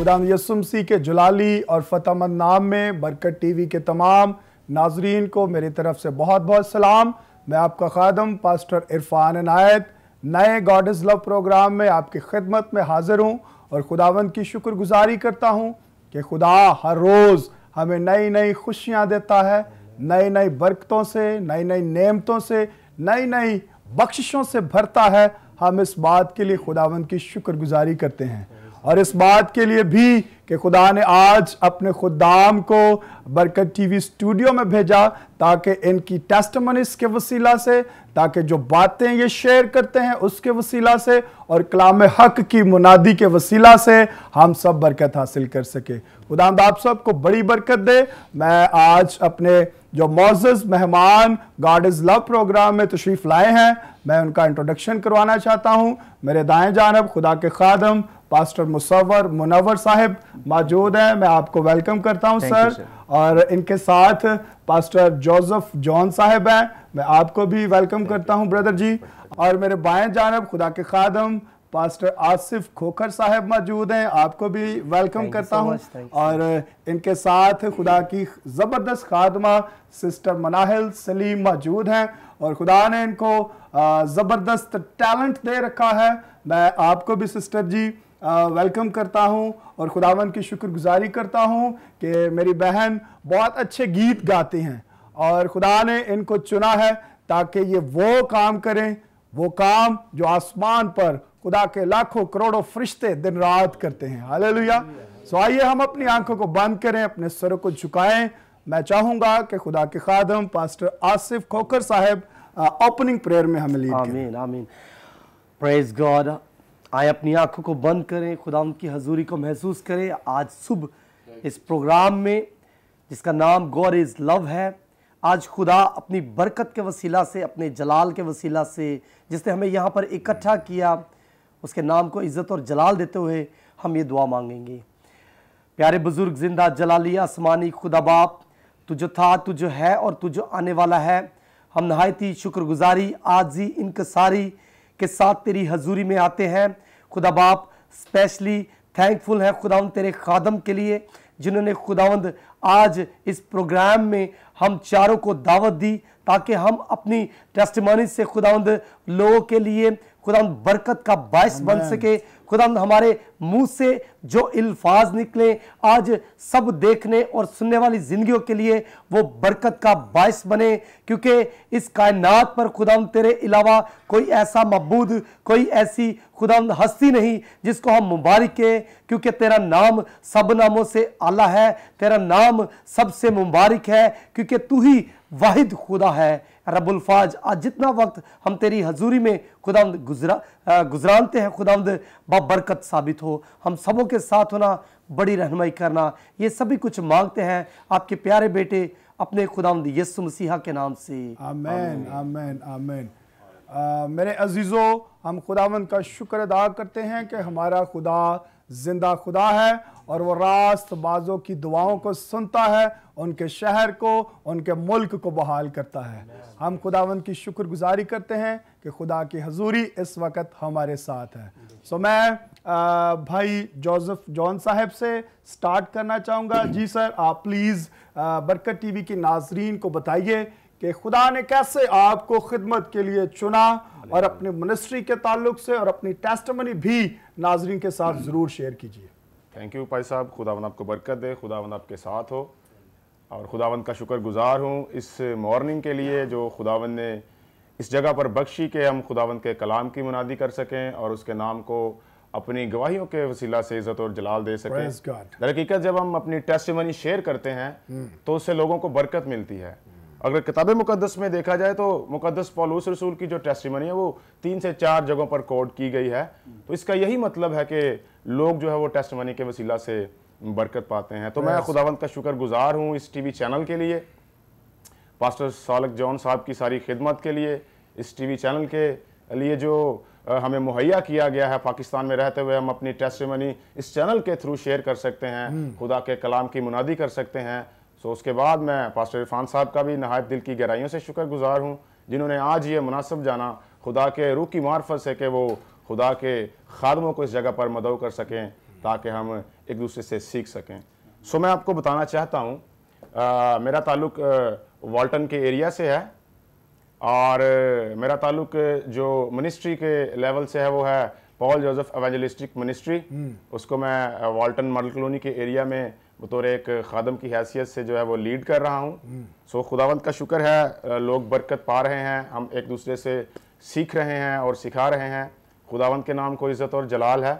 खुदा यसुमसी के जलाली और फ़तहमंद नाम में बरकत टीवी के तमाम नाजरीन को मेरी तरफ से बहुत बहुत सलाम मैं आपका खादम पास्टर इरफान अनायत नए गॉड इज़ लव प्रोग्राम में आपकी खिदमत में हाज़िर हूँ और खुदावंद की शुक्रगुजारी करता हूँ कि खुदा हर रोज़ हमें नई नई खुशियाँ देता है नई नई बरकतों से नई नई नेमतों से नई नई बख्शिशों से भरता है हम इस बात के लिए खुदावंद की शुक्रगुजारी करते हैं और इस बात के लिए भी कि खुदा ने आज अपने खुदाम को बरकत टीवी स्टूडियो में भेजा ताकि इनकी टेस्टमनीस के वसीला से ताकि जो बातें ये शेयर करते हैं उसके वसीला से और कलाम हक की मुनादी के वसीला से हम सब बरकत हासिल कर सके खुदाम आप सबको बड़ी बरकत दे मैं आज अपने जो मोज़ मेहमान गॉड इज़ लव प्रोग्राम में तशरीफ़ लाए हैं मैं उनका इंट्रोडक्शन करवाना चाहता हूँ मेरे दाएँ जानब खुदा के खादम पास्टर मुसवर मुनवर साहब मौजूद हैं मैं आपको वेलकम करता हूं सर।, और इनके साथ पास्टर जोसेफ जॉन साहब हैं मैं आपको भी वेलकम करता हूं ब्रदर जी और मेरे बाएं जानब खुदा के खादम पास्टर आसिफ खोखर साहब मौजूद हैं आपको भी वेलकम करता हूं और इनके साथ खुदा की ज़बरदस्त खादमा सिस्टर मनाहल सलीम मौजूद हैं और खुदा ने इनको ज़बरदस्त टैलेंट दे रखा है मैं आपको भी सिस्टर जी वेलकम करता हूँ और खुदावन की शुक्रगुजारी करता हूँ कि मेरी बहन बहुत अच्छे गीत गाती हैं और खुदा ने इनको चुना है ताकि ये वो काम करें वो काम जो आसमान पर खुदा के लाखों करोड़ों फरिश्ते दिन रात करते हैं लुया सो आइए हम अपनी आंखों को बंद करें अपने सरों को झुकाएं मैं चाहूंगा कि खुदा के खादम पास्टर आसिफ खोकर साहब ओपनिंग प्रेयर में हमें लीड आमीन आमीन प्रेज गॉड आए अपनी आंखों को बंद करें खुदा उनकी हजूरी को महसूस करें आज सुबह इस प्रोग्राम में जिसका नाम गौर इज़ लव है आज खुदा अपनी बरकत के वसीला से अपने जलाल के वसीला से जिसने हमें यहाँ पर इकट्ठा किया उसके नाम को इज़्ज़त और जलाल देते हुए हम ये दुआ मांगेंगे प्यारे बुज़ुर्ग जिंदा जलाली आसमानी खुदा बाप तुझो था तुझो है और तुझो आने वाला है हम नहायती शुक्रगुजारी ही इनकसारी के साथ तेरी हजूरी में आते हैं खुदा बाप स्पेशली थैंकफुल हैं खुदावन तेरे खादम के लिए जिन्होंने खुदावंद आज इस प्रोग्राम में हम चारों को दावत दी ताकि हम अपनी टेस्टमानी से खुदावंद लोगों के लिए खुदावंद बरकत का बायस बन सके खुदा हमारे मुंह से जो अल्फाज निकले आज सब देखने और सुनने वाली ज़िंदगियों के लिए वो बरकत का बायस बने क्योंकि इस कायनात पर खुदा तेरे अलावा कोई ऐसा मबूद कोई ऐसी खुदा हस्ती नहीं जिसको हम मुबारक हैं क्योंकि तेरा नाम सब नामों से आला है तेरा नाम सबसे मुबारक है क्योंकि तू ही वाहिद खुदा है रबुल्फाज आज जितना वक्त हम तेरी हजूरी में खुदा गुजरा गुजरानते हैं खुदांद बरकत साबित हो हम सबों के साथ होना बड़ी रहनमई करना ये सभी कुछ मांगते हैं आपके प्यारे बेटे अपने खुदामद यसु मसीहा के नाम से आमेन आमेन आमेन मेरे अजीज़ों हम खुदावंद का शुक्र अदा करते हैं कि हमारा खुदा जिंदा खुदा है और वो रास्त बाजों की दुआओं को सुनता है उनके शहर को उनके मुल्क को बहाल करता है हम खुदावन की शुक्रगुजारी करते हैं कि खुदा की हजूरी इस वक्त हमारे साथ है सो so, मैं आ, भाई जोसेफ जॉन साहब से स्टार्ट करना चाहूँगा जी सर आप प्लीज़ बरकत टीवी के नाजरीन को बताइए कि खुदा ने कैसे आपको खिदमत के लिए चुना और अपने मिनिस्ट्री के ताल्लुक से और अपनी टेस्टमनी भी नाजरीन के साथ हम्म। ज़रूर शेयर कीजिए थैंक यू भाई साहब खुदावन आपको बरकत दे खुदावन आपके साथ हो और खुदावन का शुक्र गुज़ार हूँ इस मॉर्निंग के लिए जो खुदावन ने इस जगह पर बख्शी के हम खुदावन के कलाम की मुनादी कर सकें और उसके नाम को अपनी गवाहियों के वसीला से इज़्ज़त और जलाल दे सकें हकीकत जब हम अपनी टेस्टमनी शेयर करते हैं हम्म। तो उससे लोगों को बरकत मिलती है अगर किताब मुकदस में देखा जाए तो मुकदस पौलूस रसूल की जो टेस्टिमनी है वो तीन से चार जगहों पर कोड की गई है तो इसका यही मतलब है कि लोग जो है वो टेस्टिमनी के वसीला से बरकत पाते हैं तो मैं खुदावंत का शुक्र गुज़ार हूँ इस टी वी चैनल के लिए पास्टर सालक जॉन साहब की सारी खिदमत के लिए इस टी वी चैनल के लिए जो हमें मुहैया किया गया है पाकिस्तान में रहते हुए हम अपनी टेस्ट मनी इस चैनल के थ्रू शेयर कर सकते हैं hmm. खुदा के कलाम की मुनादी कर सकते हैं सो so, उसके बाद मैं पास्टर इरफान साहब का भी नहायत दिल की गहराइयों से शुक्रगुजार हूँ जिन्होंने आज ये मुनासब जाना खुदा के रूह की मार्फत से कि वो खुदा के खादमों को इस जगह पर मदव कर सकें ताकि हम एक दूसरे से सीख सकें सो so, मैं आपको बताना चाहता हूँ मेरा ताल्लुक वाल्टन के एरिया से है और मेरा ताल्लुक जो मिनिस्ट्री के लेवल से है वो है पॉल जोसेफ एवेंजलिस्टिक मिनिस्ट्री उसको मैं वाल्टन मॉडल कॉलोनी के एरिया में बतौर एक खादम की हैसियत से जो है वो लीड कर रहा हूँ सो खुदावंत का शुक्र है लोग बरकत पा रहे हैं हम एक दूसरे से सीख रहे हैं और सिखा रहे हैं खुदावंत के नाम को इज़्ज़त और जलाल है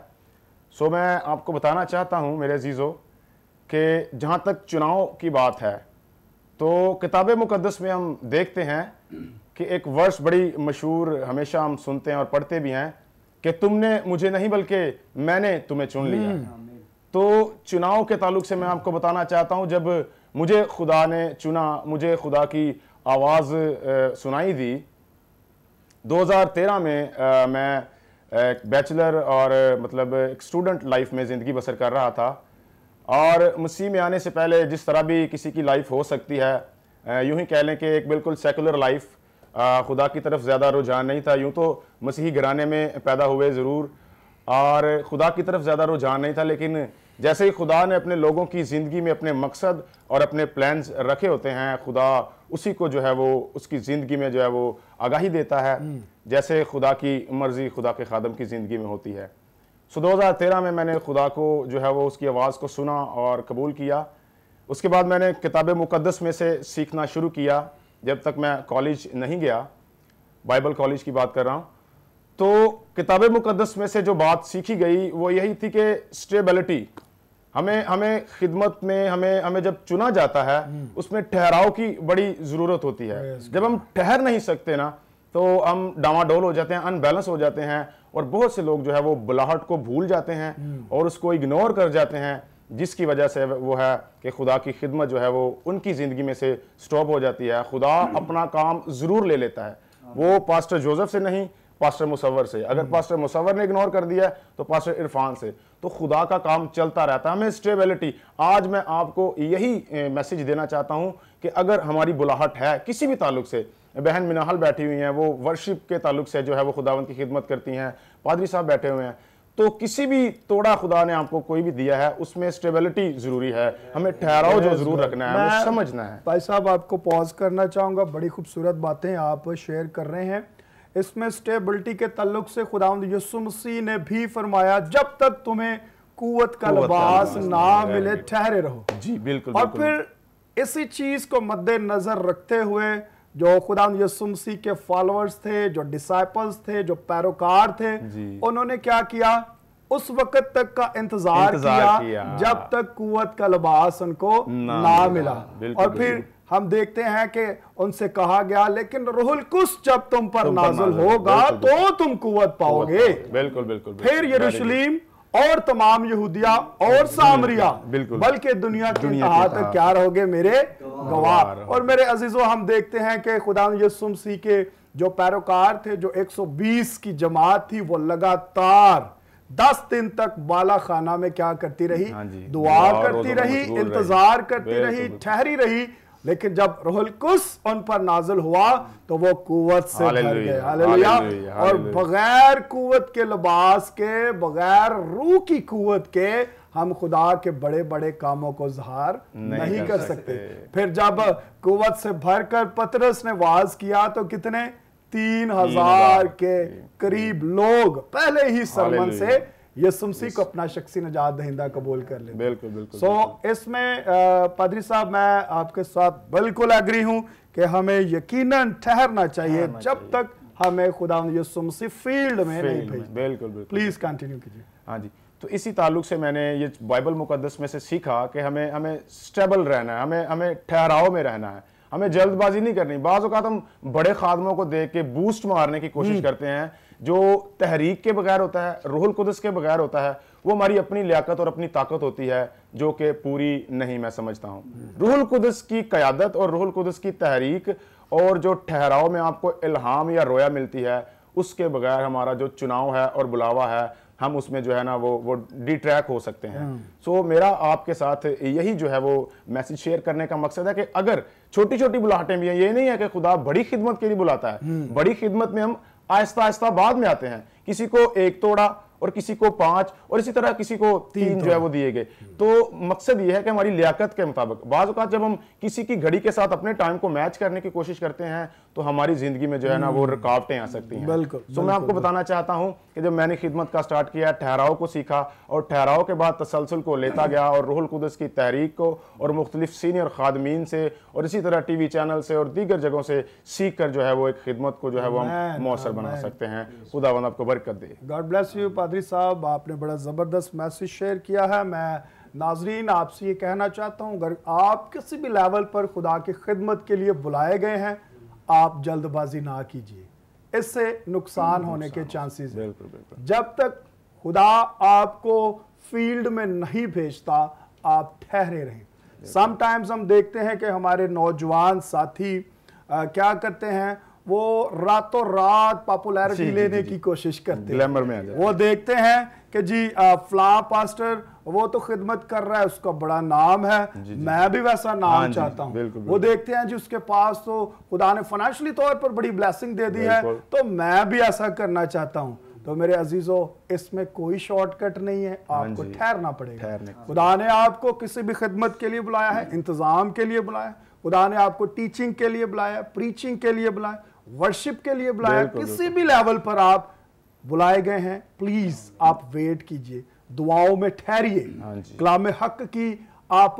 सो मैं आपको बताना चाहता हूँ मेरे अजीज़ो कि जहाँ तक चुनाव की बात है तो किताब मुकदस में हम देखते हैं कि एक वर्ष बड़ी मशहूर हमेशा हम सुनते हैं और पढ़ते भी हैं कि तुमने मुझे नहीं बल्कि मैंने तुम्हें चुन लिया हम्म। तो चुनाव के ताल्लुक से मैं आपको बताना चाहता हूँ जब मुझे खुदा ने चुना मुझे खुदा की आवाज़ सुनाई दी 2013 में आ, मैं एक बैचलर और मतलब एक स्टूडेंट लाइफ में ज़िंदगी बसर कर रहा था और मसीह में आने से पहले जिस तरह भी किसी की लाइफ हो सकती है यूं ही कह लें कि एक बिल्कुल सेकुलर लाइफ खुदा की तरफ ज़्यादा रुझान नहीं था यूं तो मसीही घराने में पैदा हुए ज़रूर और खुदा की तरफ ज़्यादा रुझान नहीं था लेकिन जैसे ही खुदा ने अपने लोगों की ज़िंदगी में अपने मकसद और अपने प्लान्स रखे होते हैं खुदा उसी को जो है वो उसकी ज़िंदगी में जो है वो आगाही देता है हम्म। जैसे खुदा की मर्ज़ी खुदा के खादम की ज़िंदगी में होती है सो तेरह में मैंने खुदा को जो है वो उसकी आवाज़ को सुना और कबूल किया उसके बाद मैंने किताब मुक़दस में से सीखना शुरू किया जब तक मैं कॉलेज नहीं गया बाइबल कॉलेज की बात कर रहा हूँ तो किताब मुकदस में से जो बात सीखी गई वो यही थी कि स्टेबिलिटी हमें हमें खिदमत में हमें हमें जब चुना जाता है हम्म। उसमें ठहराव की बड़ी ज़रूरत होती है जब हम ठहर नहीं सकते ना तो हम डामाडोल हो जाते हैं अनबैलेंस हो जाते हैं और बहुत से लोग जो है वो बुलाहट को भूल जाते हैं हम्म। और उसको इग्नोर कर जाते हैं जिसकी वजह से वो है कि खुदा की खिदमत जो है वो उनकी ज़िंदगी में से स्टॉप हो जाती है खुदा अपना काम ज़रूर ले लेता है हाँ। वो पास्टर जोसेफ से नहीं पास्टर मुसवर से अगर हम्म। पास्टर मुसवर ने इग्नोर कर दिया तो पास्टर इरफान से तो खुदा का काम चलता रहता है हमें स्टेबिलिटी आज मैं आपको यही मैसेज देना चाहता हूँ कि अगर हमारी बुलाहट है किसी भी ताल्लुक से बहन मिनाहल बैठी हुई हैं वो वर्शिप के ताल्लुक से जो है वो खुदावन की खिदमत करती हैं पादरी साहब बैठे हुए हैं तो किसी भी तोड़ा खुदा ने आपको कोई भी दिया है उसमें स्टेबिलिटी जरूरी है हमें ठहराव जो जरूर रखना है समझना है भाई साहब आपको पॉज करना चाहूंगा बड़ी खूबसूरत बातें आप शेयर कर रहे हैं इसमें स्टेबिलिटी के तल्लुक से खुदा यसुमसी ने भी फरमाया जब तक तुम्हें कुत का लिबास ना मिले ठहरे रहो जी बिल्कुल और फिर इसी चीज को मद्देनजर रखते हुए जो खुदा यसुमसी के फॉलोअर्स थे जो डिसाइपल्स थे जो पैरोकार थे उन्होंने क्या किया उस वक्त तक का इंतजार, इंतजार किया, किया जब तक कुत का लिबास उनको ना, ना मिला और फिर हम देखते हैं कि उनसे कहा गया लेकिन रोहुल कुछ जब तुम पर तुम नाजल होगा तो तुम कुत पाओगे बिल्कुल बिल्कुल फिर यरूशलेम और तमाम यहूदिया और सामरिया बिल्कुल बल्कि दुनिया की हाथ तक क्या रहोगे मेरे गवाह और मेरे अजीजों हम देखते हैं कि खुदा यसुम सी के जो पैरोकार थे जो 120 की जमात थी वो लगातार 10 दिन तक बाला खाना में क्या करती रही हाँ दुआ करती रही इंतजार करती रही ठहरी रही लेकिन जब रोहल कुस उन पर नाजुल हुआ तो वो कुवत से हालेलुया और बगैर कुवत के लिबास के बगैर रूह की कुवत के हम खुदा के बड़े बड़े कामों को जहार नहीं, नहीं कर सकते फिर जब कुवत से भरकर पतरस ने वाज किया तो कितने तीन हजार के करीब लोग पहले ही सरमन से यसुमसी को अपना शख्सी नजात दहिंदा कबूल कर ले बिल्कुल बिल्कुल सो इसमें पादरी साहब मैं आपके साथ बिल्कुल अग्री हूँ कि हमें यकीनन ठहरना चाहिए जब तक हमें खुदा यसुमसी फील्ड में नहीं भेज बिल्कुल प्लीज कंटिन्यू कीजिए हाँ जी तो इसी ताल्लुक से मैंने ये बाइबल मुकदस में से सीखा कि हमें हमें स्टेबल रहना है हमें हमें ठहराव में रहना है हमें जल्दबाजी नहीं करनी बाज़ हम बड़े खादमों को देख के बूस्ट मारने की कोशिश हम्म। करते हैं जो तहरीक के बगैर होता है रोहल कुदस के बगैर होता है वो हमारी अपनी लियाकत और अपनी ताकत होती है जो कि पूरी नहीं मैं समझता हूँ रोहल कुदस की क़्यादत और रोहल कुदस की तहरीक और जो ठहराव में आपको इल्हाम या रोया मिलती है उसके बगैर हमारा जो चुनाव है और बुलावा है हम उसमें जो है ना वो वो डिट्रैक हो सकते हैं सो हाँ। so, मेरा आपके साथ यही जो है वो मैसेज शेयर करने का मकसद है कि अगर छोटी छोटी बुलाहटें भी हैं ये नहीं है कि खुदा बड़ी खिदमत के लिए बुलाता है हम्म। बड़ी खिदमत में हम आहिस्ता आहिस्ता बाद में आते हैं किसी को एक तोड़ा और किसी को पांच और इसी तरह किसी को तीन, तीन जो है वो दिए गए तो मकसद यह है कि हमारी लियाकत के मुताबिक बाज़ात जब हम किसी की घड़ी के साथ अपने टाइम को मैच करने की कोशिश करते हैं तो हमारी ज़िंदगी में जो है ना वो हम्म। रुकावटें आ सकती हैं बिल्कुल तो मैं आपको बताना चाहता हूँ कि जब मैंने खिदमत का स्टार्ट किया ठहराव को सीखा और ठहराव के बाद तसलसल को लेता गया और रोहल कुदस की तहरीक को और मुख्तलिफ सीनियर खादमीन से और इसी तरह टी वी चैनल से और दीगर जगहों से सीख कर जो है वो एक खिदमत को जो है वो हम मौसर बना सकते हैं खुदा आपको बरकत दे गॉड ब्लेस यू पादरी साहब आपने बड़ा ज़बरदस्त मैसेज शेयर किया है मैं नाजरीन आपसे ये कहना चाहता हूँ अगर आप किसी भी लेवल पर खुदा की खिदमत के लिए बुलाए गए हैं आप जल्दबाजी ना कीजिए इससे नुकसान होने के चांसेस हैं जब तक खुदा आपको फील्ड में नहीं भेजता आप ठहरे रहें समटाइम्स हम देखते हैं कि हमारे नौजवान साथी आ, क्या करते हैं वो रातों रात पॉपुलैरिटी लेने जी, की कोशिश करते हैं वो देखते हैं कि जी फ्ला पास्टर वो तो खिदमत कर रहा है उसका बड़ा नाम है जी, जी, मैं भी वैसा नाम हाँ, चाहता हूँ वो देखते हैं जी उसके पास तो खुदा ने फाइनेंशली तौर पर बड़ी ब्लैसिंग दे दी है तो मैं भी ऐसा करना चाहता हूँ तो मेरे अजीजो इसमें कोई शॉर्टकट नहीं है हाँ आपको ठहरना पड़ेगा खुदा ने आपको किसी भी खिदमत के लिए बुलाया है इंतज़ाम के लिए बुलाया खुदा ने आपको टीचिंग के लिए बुलाया प्रीचिंग के लिए बुलाया वर्शिप के लिए बुलाया किसी भी लेवल पर आप बुलाए गए हैं प्लीज आप वेट कीजिए दुआओं में ठहरिए हाँ कलाम हक की आप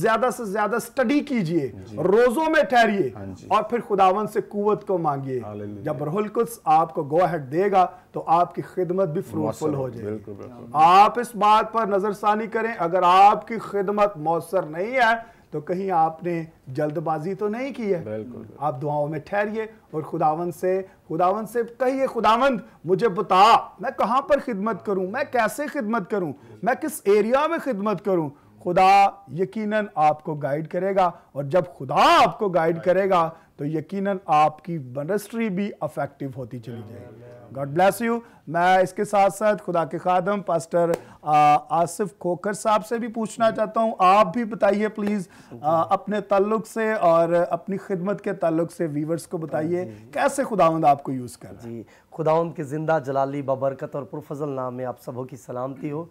ज्यादा से ज्यादा स्टडी कीजिए हाँ रोजों में ठहरिए हाँ और फिर खुदावन से कुवत को मांगिए जब रहुल कुछ आपको गोहट देगा तो आपकी खिदमत भी फ्रूटफुल हो जाएगी आप इस बात पर नजरसानी करें अगर आपकी खिदमत मौसर नहीं है तो कहीं आपने जल्दबाजी तो नहीं की है आप दुआओं में ठहरिए और खुदावंद से खुदावंद से कहिए खुदावंद मुझे बता मैं कहाँ पर खिदमत करूं मैं कैसे खिदमत करूं मैं किस एरिया में खिदमत करूँ खुदा यकीनन आपको गाइड करेगा और जब खुदा आपको गाइड करेगा तो यकीनन आपकी मिनिस्ट्री भी अफेक्टिव होती चली जाएगी गॉड ब्लेस यू मैं इसके साथ साथ खुदा के खादम पास्टर आसिफ खोकर साहब से भी पूछना चाहता हूँ आप भी बताइए प्लीज़ अपने तल्लुक से और अपनी खिदमत के तल्लुक से व्यूवर्स को बताइए कैसे खुदाउंद आपको यूज़ कर जी खुदाउंद के ज़िंदा जलाली बबरकत और पुरफजल नाम में आप सबों की सलामती हो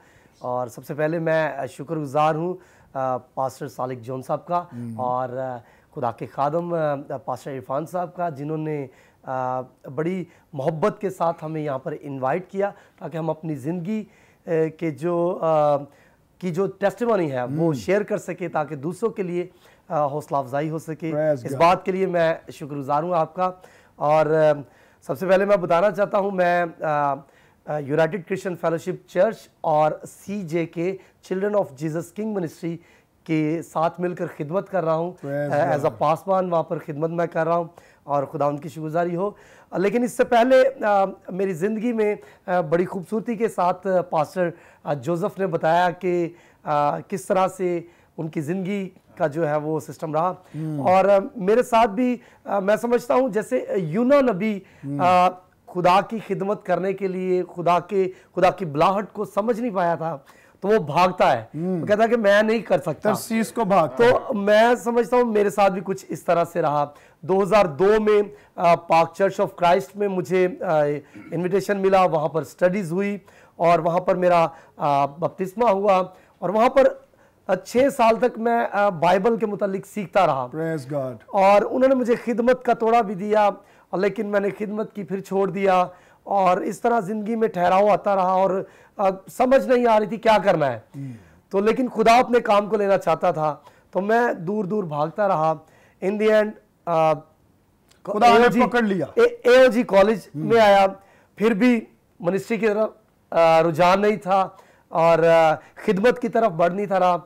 और सबसे पहले मैं शुक्रगुजार हूँ पास्टर सालिक जोन साहब का हम्म। और खुदा के खादम पास्टर इरफान साहब का जिन्होंने बड़ी मोहब्बत के साथ हमें यहाँ पर इनवाइट किया ताकि हम अपनी ज़िंदगी के जो की जो टेस्टमनी है वो शेयर hmm. कर सके ताकि दूसरों के लिए हौसला अफजाई हो सके इस बात के लिए मैं शुक्रगुजार हूँ आपका और सबसे पहले मैं बताना चाहता हूँ मैं यूनाइटेड क्रिश्चियन फेलोशिप चर्च और C J K children of Jesus king ministry के साथ मिलकर खिदमत कर रहा हूँ एज अ पासवान वहाँ पर खिदमत मैं कर रहा हूँ और खुदा उनकी शुगुजारी हो लेकिन इससे पहले आ, मेरी ज़िंदगी में आ, बड़ी खूबसूरती के साथ पास्टर जोसेफ ने बताया कि आ, किस तरह से उनकी ज़िंदगी का जो है वो सिस्टम रहा हम्म। और मेरे साथ भी आ, मैं समझता हूँ जैसे यूना नबी हम्म। खुदा की खिदमत करने के लिए खुदा के खुदा की बलाहट को समझ नहीं पाया था तो वो भागता है वो कहता है कि मैं नहीं कर सकता इस तो चीज को भाग तो मैं समझता हूँ मेरे साथ भी कुछ इस तरह से रहा 2002 में पाक चर्च ऑफ क्राइस्ट में मुझे इनविटेशन मिला वहाँ पर स्टडीज़ हुई और वहाँ पर मेरा बपतिस्मा हुआ और वहाँ पर छः साल तक मैं बाइबल के मुतालिक सीखता रहा और उन्होंने मुझे खिदमत का तोड़ा भी दिया लेकिन मैंने खिदमत की फिर छोड़ दिया और इस तरह ज़िंदगी में ठहराव आता रहा और आ, समझ नहीं आ रही थी क्या करना है तो लेकिन खुदा अपने काम को लेना चाहता था तो मैं दूर दूर भागता रहा इन दी एंड खुदा ने पकड़ लिया ए जी कॉलेज हम्म। में आया फिर भी मिनिस्ट्री की तरफ रुझान नहीं था और खिदमत की तरफ बढ़ नहीं था रहा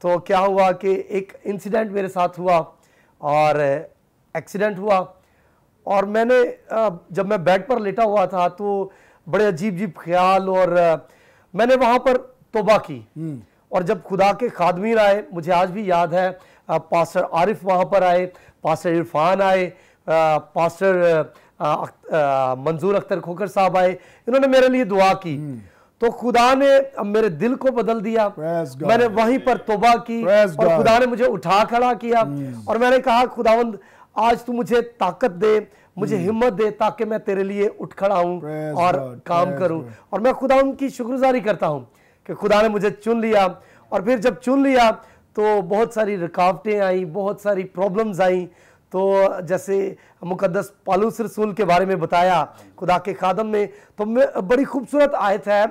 तो क्या हुआ कि एक इंसिडेंट मेरे साथ हुआ और एक्सीडेंट हुआ और मैंने जब मैं बेड पर लेटा हुआ था तो बड़े अजीब अजीब ख्याल और मैंने वहाँ पर तोबा की हम्म। और जब खुदा के खादमीन आए मुझे आज भी याद है पास्टर आरिफ वहाँ पर आए पास्टर इरफान आए पास्टर मंजूर अख्तर खोकर साहब आए इन्होंने मेरे लिए दुआ की हम्म। तो खुदा ने मेरे दिल को बदल दिया मैंने वहीं पर तोबा की और खुदा ने मुझे उठा खड़ा किया हम्म। और मैंने कहा खुदावंद आज तू मुझे ताकत दे मुझे hmm. हिम्मत दे ताकि मैं तेरे लिए उठ खड़ा हूँ और God, काम करूँ और मैं खुदा उनकी शुक्रगुजारी करता हूँ कि खुदा ने मुझे चुन लिया और फिर जब चुन लिया तो बहुत सारी रुकावटें आई बहुत सारी प्रॉब्लम्स आई तो जैसे मुकदस पालूस रसूल के बारे में बताया खुदा के खादम में तो बड़ी खूबसूरत आयत है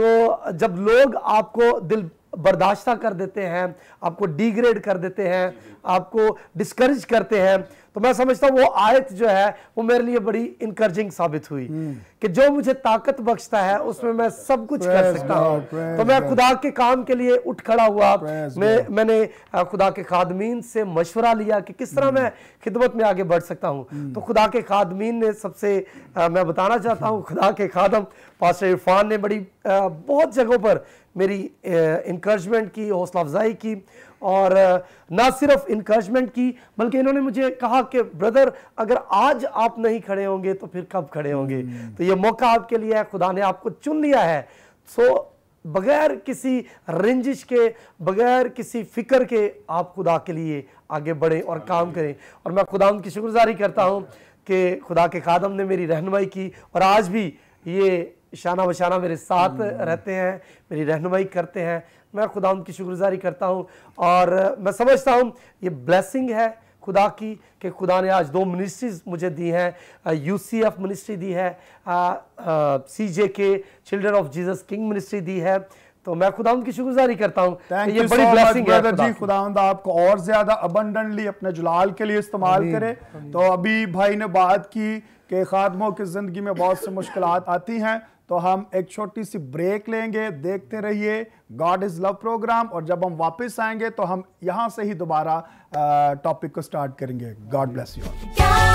तो जब लोग आपको दिल बर्दाश्त कर देते हैं आपको डिग्रेड कर देते हैं आपको डिस्करेज करते हैं तो मैं समझता हूँ वो आयत जो है वो मेरे लिए बड़ी इनकरेजिंग साबित हुई हम्म। कि जो मुझे ताकत बख्शता है उसमें मैं सब कुछ कर सकता हूँ तो मैं खुदा के काम के लिए उठ खड़ा हुआ मैं मैंने खुदा के खादमीन से मशवरा लिया कि किस तरह हम्म। मैं खिदमत में आगे बढ़ सकता हूँ हम्म। तो खुदा के खादमीन ने सबसे मैं बताना चाहता हूँ खुदा के खादम पास इरफान ने बड़ी बहुत जगहों पर मेरी इनक्रेजमेंट की हौसला अफजाई की और ना सिर्फ इनकर्जमेंट की बल्कि इन्होंने मुझे कहा कि ब्रदर अगर आज आप नहीं खड़े होंगे तो फिर कब खड़े होंगे हम्म। तो ये मौका आपके लिए है खुदा ने आपको चुन लिया है सो बगैर किसी रंजिश के बगैर किसी फिक्र के आप खुदा के लिए आगे बढ़ें और काम करें और मैं खुदा उनकी शुक्रगुजारी करता हूँ कि खुदा के कादम ने मेरी रहनमई की और आज भी ये शाना बशाना मेरे साथ हम्म। रहते हैं मेरी रहनमई करते हैं मैं खुदा उनकी शुक्रगुजारी करता हूँ और मैं समझता हूँ ये ब्लेसिंग है खुदा की कि खुदा ने आज दो मिनिस्ट्रीज मुझे दी हैं यू सी एफ मिनिस्ट्री दी है C J K children of Jesus king ministry दी है तो मैं खुदा उनकी शुक्रगुजारी करता हूँ तो ये बड़ी ब्लेसिंग है खुदा जी खुदावंद आपको और ज्यादा अबंडली अपने जुलाल के लिए इस्तेमाल करे तो अभी भाई ने बात की के खादमों की जिंदगी में बहुत सी मुश्किल आती हैं तो हम एक छोटी सी ब्रेक लेंगे देखते रहिए गॉड इज़ लव प्रोग्राम और जब हम वापस आएंगे तो हम यहाँ से ही दोबारा टॉपिक को स्टार्ट करेंगे God bless you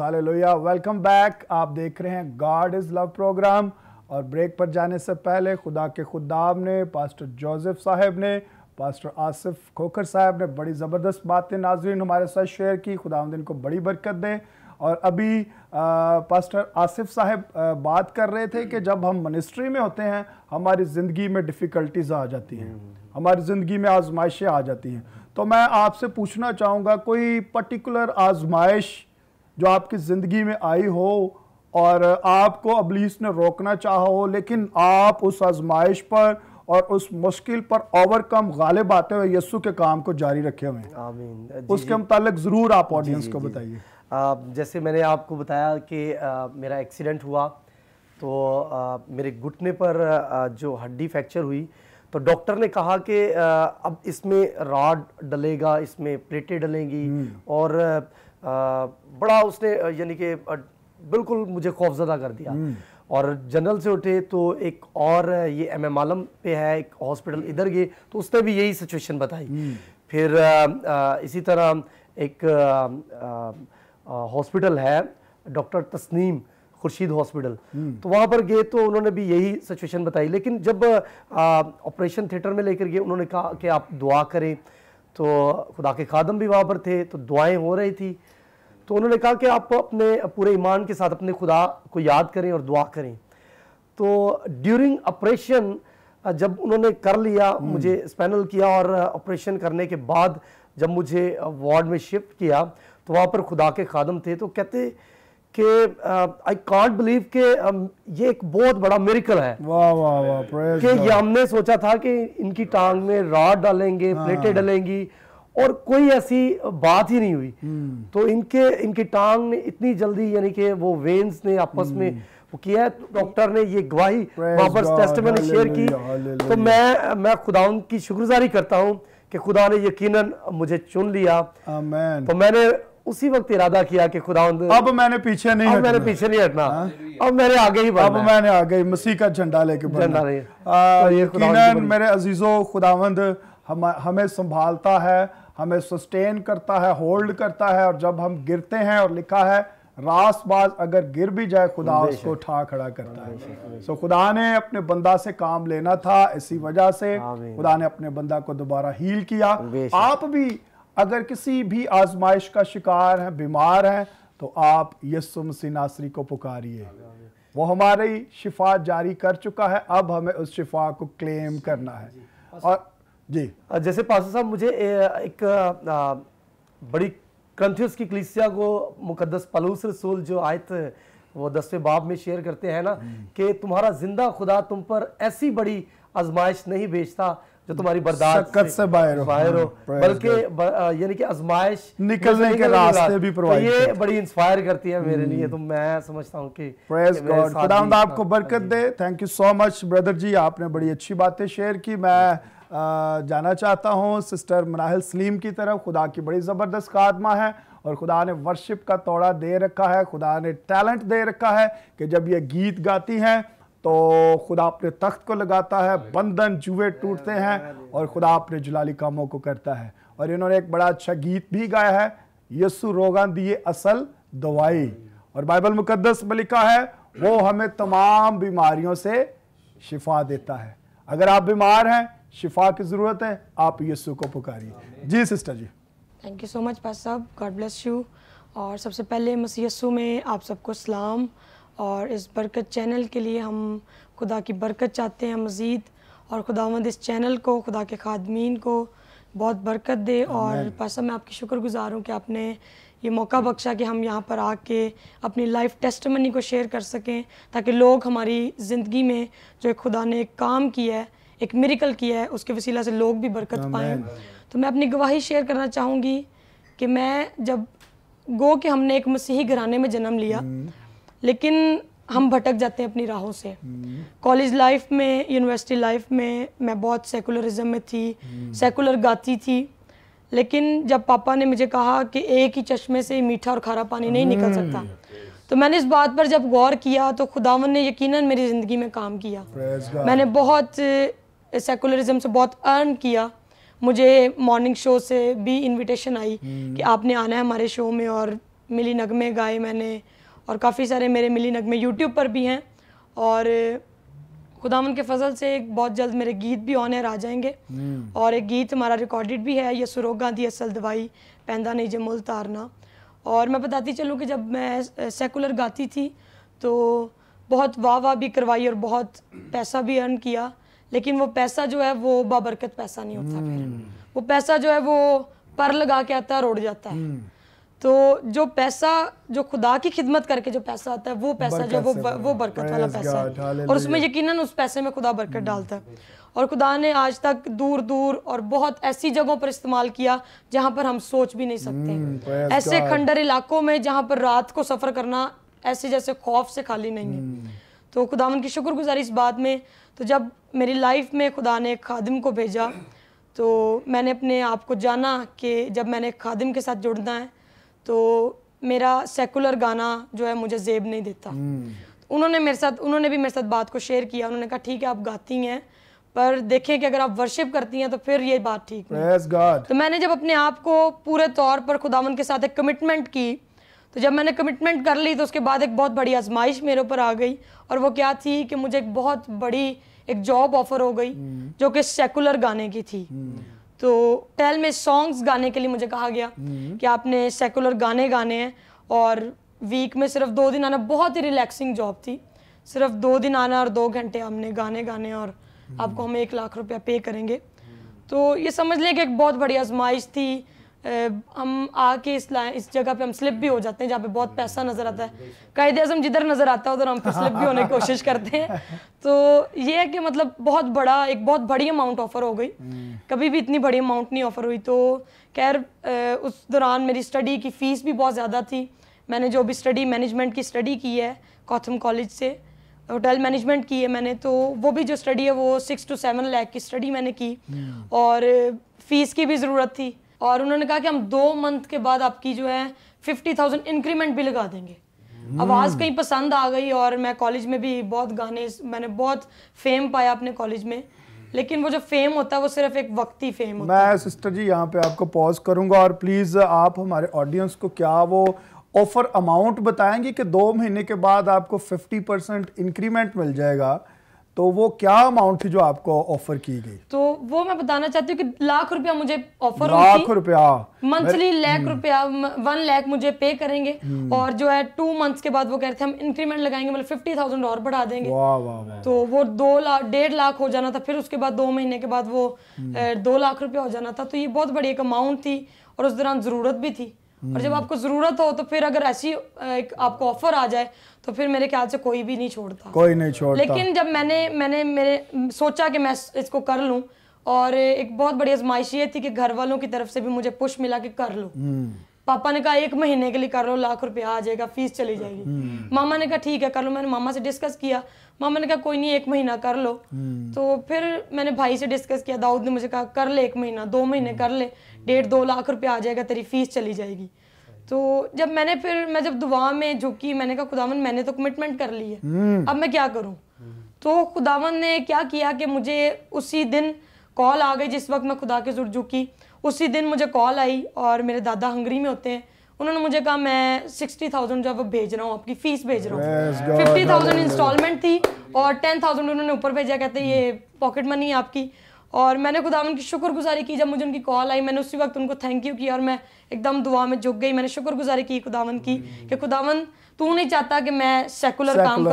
hallelujah welcome back आप देख रहे हैं गॉड इज़ लव प्रोग्राम और ब्रेक पर जाने से पहले खुदा के खुदाम ने पास्टर जोसेफ साहब ने पास्टर आसिफ खोखर साहब ने बड़ी ज़बरदस्त बातें नाजरीन हमारे साथ शेयर की खुदा को बड़ी बरकत दें और अभी आ, पास्टर आसिफ साहब बात कर रहे थे कि जब हम मिनिस्ट्री में होते हैं हमारी ज़िंदगी में डिफ़िकल्टीज आ जाती हैं हमारी ज़िंदगी में आजमाइशें आ जाती हैं तो मैं आपसे पूछना चाहूँगा कोई पर्टिकुलर आजमाइश जो आपकी ज़िंदगी में आई हो और आपको अबलीस ने रोकना चाहा हो लेकिन आप उस आजमाइश पर और उस मुश्किल पर ओवरकम गालिब आते हुए यस्सु के काम को जारी रखे हुए हैं उसके मुतालिक ज़रूर आप ऑडियंस को बताइए जैसे मैंने आपको बताया कि आ, मेरा एक्सीडेंट हुआ तो आ, मेरे घुटने पर आ, जो हड्डी फ्रैक्चर हुई तो डॉक्टर ने कहा कि अब इसमें रॉड डलेगा इसमें प्लेटें डलेंगी हम्म। और बड़ा उसने यानी कि बिल्कुल मुझे खौफजदा कर दिया हम्म। और जनरल से उठे तो एक और ये एम एम आलम पे है एक हॉस्पिटल इधर गए तो उसने भी यही सिचुएशन बताई हम्म। फिर इसी तरह एक हॉस्पिटल है डॉक्टर तस्नीम खुर्शीद हॉस्पिटल हम्म। तो वहाँ पर गए तो उन्होंने भी यही सिचुएशन बताई लेकिन जब ऑपरेशन थिएटर में लेकर गए उन्होंने कहा कि आप दुआ करें तो खुदा के खादम भी वहाँ पर थे तो दुआएं हो रही थी तो उन्होंने कहा कि आप अपने पूरे ईमान के साथ अपने खुदा को याद करें और दुआ करें तो ड्यूरिंग ऑपरेशन जब उन्होंने कर लिया हम्म। मुझे स्पेनल किया और ऑपरेशन करने के बाद जब मुझे वार्ड में शिफ्ट किया तो वहाँ पर खुदा के खादम थे तो कहते कि आई कॉन्ट बिलीव के uh, um, ये एक बहुत बड़ा मेरिकल है वाह वाह वाह कि ये हमने सोचा था कि इनकी टांग में रॉड डालेंगे हाँ। प्लेटें डालेंगी और कोई ऐसी बात ही नहीं हुई hmm. तो इनके इनकी टांग ने इतनी जल्दी यानी कि वो वेन्स ने आपस में hmm. वो किया है डॉक्टर तो ने ये गवाही वापस टेस्ट में शेयर की तो मैं मैं खुदा उनकी शुक्रगुजारी करता हूँ कि खुदा ने यकीनन मुझे चुन लिया तो मैंने उसी वक्त इरादा किया कि खुदा अब मैंने पीछे नहीं अब मैंने पीछे नहीं हटना हाँ? अब मेरे आगे ही अब मैंने आगे मसीह का झंडा लेके तो मेरे अजीजों खुदावंद हम हमें संभालता है हमें सस्टेन करता है होल्ड करता है और जब हम गिरते हैं और लिखा है रासबाज अगर गिर भी जाए खुदा उसको उठा खड़ा करता है सो खुदा ने अपने बंदा से काम लेना था इसी वजह से खुदा ने अपने बंदा को दोबारा हील किया आप भी अगर किसी भी आजमाइश का शिकार हैं बीमार हैं तो आप यस्सु मसीह नासरी को पुकारिए वो हमारी शिफा जारी कर चुका है अब हमें उस शिफा को क्लेम करना है और जी जैसे पास्टर साहब मुझे एक बड़ी क्रंथियस की कलिसिया को मुकदस पलूस रसूल जो आयत वो दसवें बाब में शेयर करते हैं ना हम्म। कि तुम्हारा जिंदा खुदा तुम पर ऐसी बड़ी आजमाइश नहीं भेजता जो तुम्हारी बर्दाश्त से, बाहर बाहर हो हाँ, बल्कि यानी कि आजमाइश निकलने के रास्ते भी प्रोवाइड तो ये बड़ी इंस्पायर करती है मेरे लिए हम्म। तो मैं समझता हूँ कि प्रेज गॉड खुदावंद आपको बरकत दे thank you so much brother ji आपने बड़ी अच्छी बातें शेयर की मैं जाना चाहता हूँ सिस्टर मनाहल सलीम की तरफ खुदा की बड़ी ज़बरदस्त खादमा है और खुदा ने वर्शिप का तोड़ा दे रखा है खुदा ने टैलेंट दे रखा है कि जब ये गीत गाती हैं तो खुदा अपने तख्त को लगाता है बंधन जुए टूटते हैं और खुदा अपने जुलाली कामों को करता है और इन्होंने एक बड़ा अच्छा गीत भी गाया है यसु रोगान दिए असल दवाई और बाइबल मुकदस में लिखा है वो हमें तमाम बीमारियों से शिफा देता है अगर आप बीमार हैं शिफा की ज़रूरत है आप यस्सु को पुकारिए जी sister ji thank you so much पास गॉड ब्लेस यू और सबसे पहले मसीह में आप सबको सलाम और इस बरकत चैनल के लिए हम खुदा की बरकत चाहते हैं मज़ीद और खुदावंद इस चैनल को खुदा के खादमीन को बहुत बरकत दे और पैसा मैं आपकी शुक्र गुज़ार हूँ कि आपने ये मौका बख्शा कि हम यहाँ पर आके अपनी लाइफ मनी को शेयर कर सकें ताकि लोग हमारी ज़िंदगी में जो एक खुदा ने एक काम किया है एक मेरिकल किया है उसके वसीला से लोग भी बरकत पाएँ तो मैं अपनी गवाही शेयर करना चाहूँगी कि मैं जब गो कि हमने एक मसीही घराने में जन्म लिया हम्म। लेकिन हम भटक जाते हैं अपनी राहों से कॉलेज लाइफ में यूनिवर्सिटी लाइफ में मैं बहुत सेकुलरिज्म में थी सेकुलर गाती थी लेकिन जब पापा ने मुझे कहा कि एक ही चश्मे से मीठा और खारा पानी नहीं निकल सकता hmm. तो मैंने इस बात पर जब गौर किया तो खुदावन ने यकीनन मेरी ज़िंदगी में काम किया मैंने बहुत सेकुलरिज्म से बहुत अर्न किया मुझे मॉर्निंग शो से भी इनविटेशन आई hmm. कि आपने आना है हमारे शो में और मिली नगमे गाए मैंने और काफ़ी सारे मेरे मिली नगमे यूट्यूब पर भी हैं और खुदामन के फजल से बहुत जल्द मेरे गीत भी ऑन एयर आ जाएंगे हम्म। और एक गीत हमारा रिकॉर्डेड भी है ये सुरोग गांधी असल दवाई पैंदा नहीं मुल तारना और मैं बताती चलूँ कि जब मैं सेकुलर गाती थी तो बहुत वाह वाह भी करवाई और बहुत पैसा भी अर्न किया लेकिन वो पैसा जो है वो बाबरकत पैसा नहीं होता फिर हम्म। वो पैसा जो है वो पर लगा के आता है रोड जाता है हम्म। तो जो पैसा जो खुदा की खिदमत करके जो पैसा आता है वो पैसा जो वो वो बरकत वाला पैसा है और उसमें यकीनन उस पैसे में खुदा बरकत हम्म। डालता है और खुदा ने आज तक दूर दूर और बहुत ऐसी जगहों पर इस्तेमाल किया जहाँ पर हम सोच भी नहीं सकते हम्म, ऐसे खंडर इलाकों में जहाँ पर रात को सफ़र करना ऐसे जैसे खौफ से खाली नहीं है हम्म। तो उनकी शुक्र शुक्रगुजारी इस बात में तो जब मेरी लाइफ में खुदा ने एक खादिम को भेजा तो मैंने अपने आप को जाना कि जब मैंने खादिम के साथ जुड़ना है तो मेरा सेकुलर गाना जो है मुझे जेब नहीं देता हम्म। उन्होंने मेरे साथ उन्होंने भी मेरे साथ बात को शेयर किया उन्होंने कहा ठीक है आप गाती हैं पर देखें कि अगर आप वर्शिप करती हैं तो फिर ये बात ठीक है तो मैंने जब अपने आप को पूरे तौर पर खुदावन के साथ एक कमिटमेंट की तो जब मैंने कमिटमेंट कर ली तो उसके बाद एक बहुत बड़ी आजमाइश मेरे ऊपर आ गई और वो क्या थी कि मुझे एक बहुत बड़ी एक जॉब ऑफर हो गई हम्म। जो कि सेकुलर गाने की थी हम्म। तो टेल में सॉन्ग्स गाने के लिए मुझे कहा गया हम्म। कि आपने सेकुलर गाने गाने हैं और वीक में सिर्फ दो दिन आना बहुत ही रिलैक्सिंग जॉब थी सिर्फ दो दिन आना और दो घंटे हमने गाने गाने और हम्म। आपको हम एक लाख रुपया पे करेंगे तो ये समझ लिया कि एक बहुत बड़ी आजमाइश थी हम आके इस इस जगह पे हम स्लिप भी हो जाते हैं जहाँ पे बहुत पैसा नज़र आता है कायद अजम जिधर नज़र आता है उधर हम स्लिप भी होने की कोशिश करते हैं तो ये है कि मतलब बहुत बड़ा एक बहुत बड़ी अमाउंट ऑफ़र हो गई हम्म। कभी भी इतनी बड़ी अमाउंट नहीं ऑफ़र हुई तो खैर उस दौरान मेरी स्टडी की फ़ीस भी बहुत ज़्यादा थी मैंने जो भी स्टडी मैनेजमेंट की स्टडी की है कौथम कॉलेज से होटल मैनेजमेंट की है मैंने तो वो भी जो स्टडी है वो सिक्स टू सेवन लैक की स्टडी मैंने की हम्म। और फीस की भी ज़रूरत थी और उन्होंने कहा कि हम दो मंथ के बाद आपकी जो है फिफ्टी थाउजेंड इंक्रीमेंट भी लगा देंगे आवाज़ hmm. कहीं पसंद आ गई और मैं कॉलेज में भी बहुत गाने मैंने बहुत फेम पाया अपने कॉलेज में लेकिन वो जो फेम होता है वो सिर्फ एक वक्ती फेम होता मैं है। सिस्टर जी यहाँ पे आपको पॉज करूँगा और प्लीज़ आप हमारे ऑडियंस को क्या वो ऑफ़र अमाउंट बताएंगे कि दो महीने के बाद आपको फिफ्टी परसेंट इंक्रीमेंट मिल जाएगा तो वो क्या अमाउंट थी जो आपको ऑफर की गई तो वो मैं बताना चाहती हूँ कि लाख रुपया मुझे ऑफर लाख रुपया मंथली लाख हम्म। रुपया वन लाख मुझे पे करेंगे हम्म। और जो है टू मंथ्स के बाद वो कह रहे थे हम इंक्रीमेंट लगाएंगे मतलब फिफ्टी थाउजेंड और बढ़ा देंगे वाह वाह वाह तो वो दो लाख डेढ़ लाख हो जाना था फिर उसके बाद दो महीने के बाद वो हम्म। दो लाख रुपया हो जाना था तो ये बहुत बड़ी एक अमाउंट थी और उस दौरान ज़रूरत भी थी और जब हम्म। आपको जरूरत हो तो फिर अगर ऐसी एक आपको ऑफर आ जाए तो फिर मेरे ख्याल से कोई भी नहीं छोड़ता कोई नहीं छोड़ता लेकिन जब मैंने मैंने मेरे सोचा कि मैं इसको कर लूँ और एक बहुत बड़ी आजमाइश ये थी कि घर वालों की तरफ से भी मुझे पुश मिला कि कर लो हम्म। पापा ने कहा एक महीने के लिए कर लो लाख रुपया आ जाएगा फीस चली जाएगी हम्म। मामा ने कहा ठीक है कर लो मैंने मामा से डिस्कस किया मामा ने कहा कोई नहीं एक महीना कर लो तो फिर मैंने भाई से डिस्कस किया दाऊद ने मुझे कहा कर ले एक महीना दो महीने कर ले डेढ़ दो लाख रुपया आ जाएगा तेरी फीस चली जाएगी तो जब मैंने फिर मैं जब दुआ में झुकी मैंने कहा खुदावन मैंने तो कमिटमेंट कर ली है हम्म। अब मैं क्या करूं तो खुदावन ने क्या किया कि मुझे उसी दिन कॉल आ गई जिस वक्त मैं खुदा के जुड़ झुकी उसी दिन मुझे कॉल आई और मेरे दादा हंगरी में होते हैं उन्होंने मुझे कहा मैं सिक्सटी थाउजेंड जो भेज रहा हूँ आपकी फीस भेज रहा हूँ फिफ्टी थाउजेंड इंस्टॉलमेंट थी और टेन थाउजेंड उन्होंने ऊपर भेजा कहते ये पॉकेट मनी आपकी और मैंने खुदावन की शुक्रगुजारी की जब मुझे उनकी कॉल आई मैंने उसी वक्त उनको थैंक यू किया और मैं एकदम दुआ में झुक गई मैंने शुक्रगुजारी की खुदावन की कि हम्म। खुदावन तू नहीं चाहता कि मैं सेकुलर, सेकुलर काम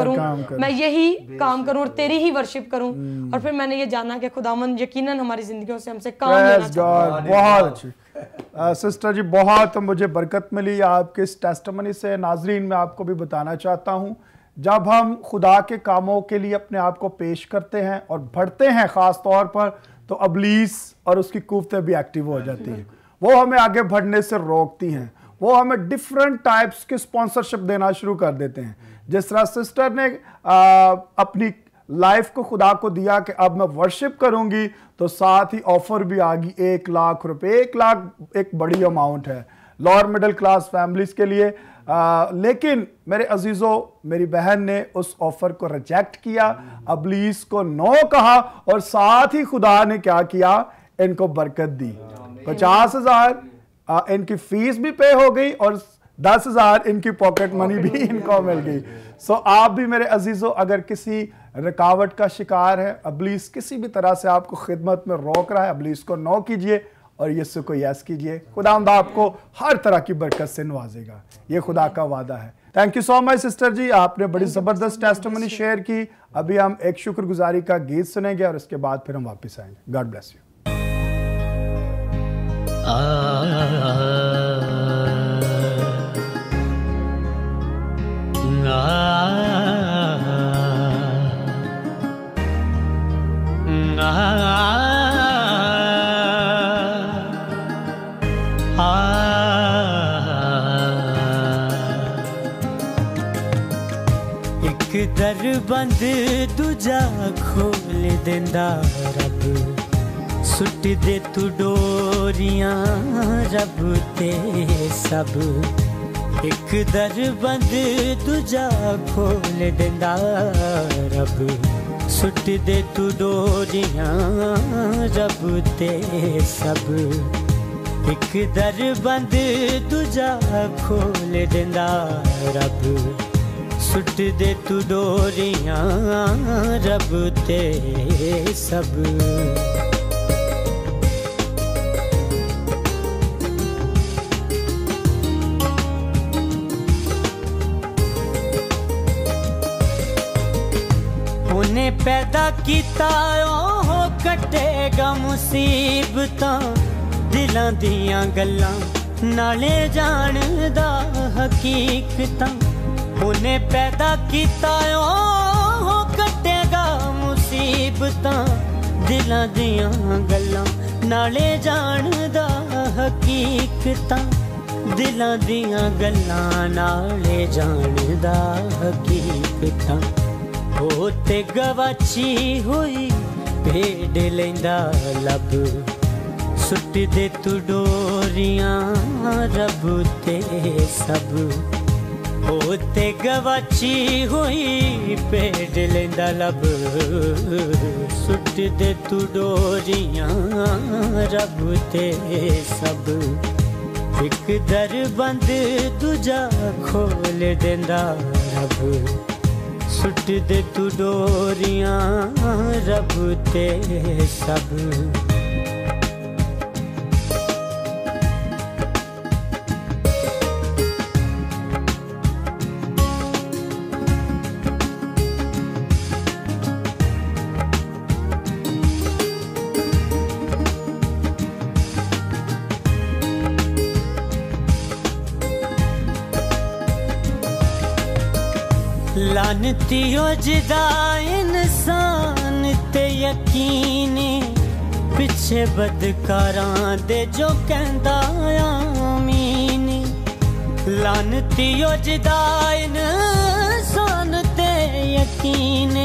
करूं मैं यही काम करूं और तेरी ही वर्शिप करूं हम्म। और फिर मैंने ये जाना कि खुदावन यकीनन हमारी जिंदगियों से हमसे काम लेना चाहता बहुत अच्छी सिस्टर जी बहुत मुझे बरकत मिली आपके इस टेस्टमनी से नाजरीन मैं आपको भी बताना चाहता हूँ जब हम खुदा के कामों के लिए अपने आप को पेश करते हैं और बढ़ते हैं ख़ास तौर पर तो अबलीस और उसकी कुफ्तें भी एक्टिव हो जाती हैं वो हमें आगे बढ़ने से रोकती हैं वो हमें डिफरेंट टाइप्स की स्पॉन्सरशिप देना शुरू कर देते हैं जिस तरह सिस्टर ने आ, अपनी लाइफ को खुदा को दिया कि अब मैं वर्शिप करूंगी तो साथ ही ऑफर भी आ गई एक लाख रुपए एक लाख एक बड़ी अमाउंट है लोअर मिडिल क्लास फैमिलीज के लिए आ, लेकिन मेरे अजीज़ों मेरी बहन ने उस ऑफर को रिजेक्ट किया अबलीस को नो कहा और साथ ही खुदा ने क्या किया इनको बरकत दी पचास हजार इनकी फीस भी पे हो गई और दस हजार इनकी पॉकेट मनी भी इनको मिल गई सो आप भी मेरे अजीज़ों अगर किसी रुकावट का शिकार है अबलीस किसी भी तरह से आपको खिदमत में रोक रहा है अबलीस को नो कीजिए और यस्सु को यास कीजिए खुदा आपको हर तरह की बरकत से नवाजेगा ये खुदा का वादा है thank you so much sister ji आपने बड़ी ज़बरदस्त टेस्टमनी शेयर की अभी हम एक शुक्रगुजारी का गीत सुनेंगे और उसके बाद फिर हम वापस आएंगे गॉड ब्लेस यू ah ਬੰਦ ਦੂਜਾ ਖੋਲ ਦਿੰਦਾ ਰੱਬ ਸੁੱਟ ਦੇ ਤੂੰ ਡੋਰੀਆਂ ਰੱਬ ਤੇ ਸਭ ਇੱਕ ਦਰ ਬੰਦ ਦੂਜਾ ਖੋਲ ਦਿੰਦਾ ਰੱਬ ਸੁੱਟ ਦੇ ਤੂੰ ਡੋਰੀਆਂ ਰੱਬ ਤੇ ਸਭ ਇੱਕ ਦਰ ਬੰਦ ਦੂਜਾ ਖੋਲ ਦਿੰਦਾ ਰੱਬ ਸੁੱਟ ਦੇ ਤੂੰ ਡੋਰੀਆਂ ਰੱਬ ਤੇ ਸਭ ਉਹਨੇ ਪੈਦਾ ਕੀਤਾ ਉਹ ਗਮ ਮੁਸੀਬਤਾਂ ਦਿਲਾਂ ਦੀਆਂ ਗੱਲਾਂ ਨਾਲੇ ਜਾਣਦਾ ਹਕੀਕਤਾਂ ਉਹਨੇ ਪੈਦਾ ਕੀਤਾ ਓ ਕੱਟੇਗਾ ਮੁਸੀਬਤਾਂ ਦਿਲਾਂ ਦੀਆਂ ਗੱਲਾਂ ਨਾਲੇ ਜਾਣਦਾ ਹਕੀਕਤਾਂ ਦਿਲਾਂ ਦੀਆਂ ਗੱਲਾਂ ਨਾਲੇ ਜਾਣਦਾ ਹਕੀਕਤਾਂ ਉਹ ਤੇ ਗਵਾਚੀ ਹੋਈ ਭੇਡ ਲੈਂਦਾ ਲੱਭ ਸੁੱਟ ਦੇ ਤੂੰ ਡੋਰੀਆਂ ਰੱਬ ਤੇ ਸਭ ਹੋਤੇ ਗਵਾਚੀ ਹੋਈ ਪੇੜ ਲੈਂਦਾ ਲਬ ਸੁੱਟ ਦੇ ਤੂੰ ਡੋਰੀਆਂ ਰੱਬ ਤੇ ਸਭ ਇੱਕ ਦਰ ਬੰਦ ਦੂਜਾ ਖੋਲ ਦਿੰਦਾ ਰੱਬ ਸੁੱਟ ਦੇ ਤੂੰ ਡੋਰੀਆਂ ਰੱਬ ਤੇ ਸਭ ਹੋ ਜਿਦਾ ਇਨਸਾਨ ਤੇ ਯਕੀਨ ਪਿੱਛੇ ਬਦਕਾਰਾਂ ਦੇ ਜੋ ਕਹਿੰਦਾ ਆਮੀਨ ਲਾਨਤੀ ਹੋ ਜਿਦਾ ਇਨਸਾਨ ਤੇ ਯਕੀਨ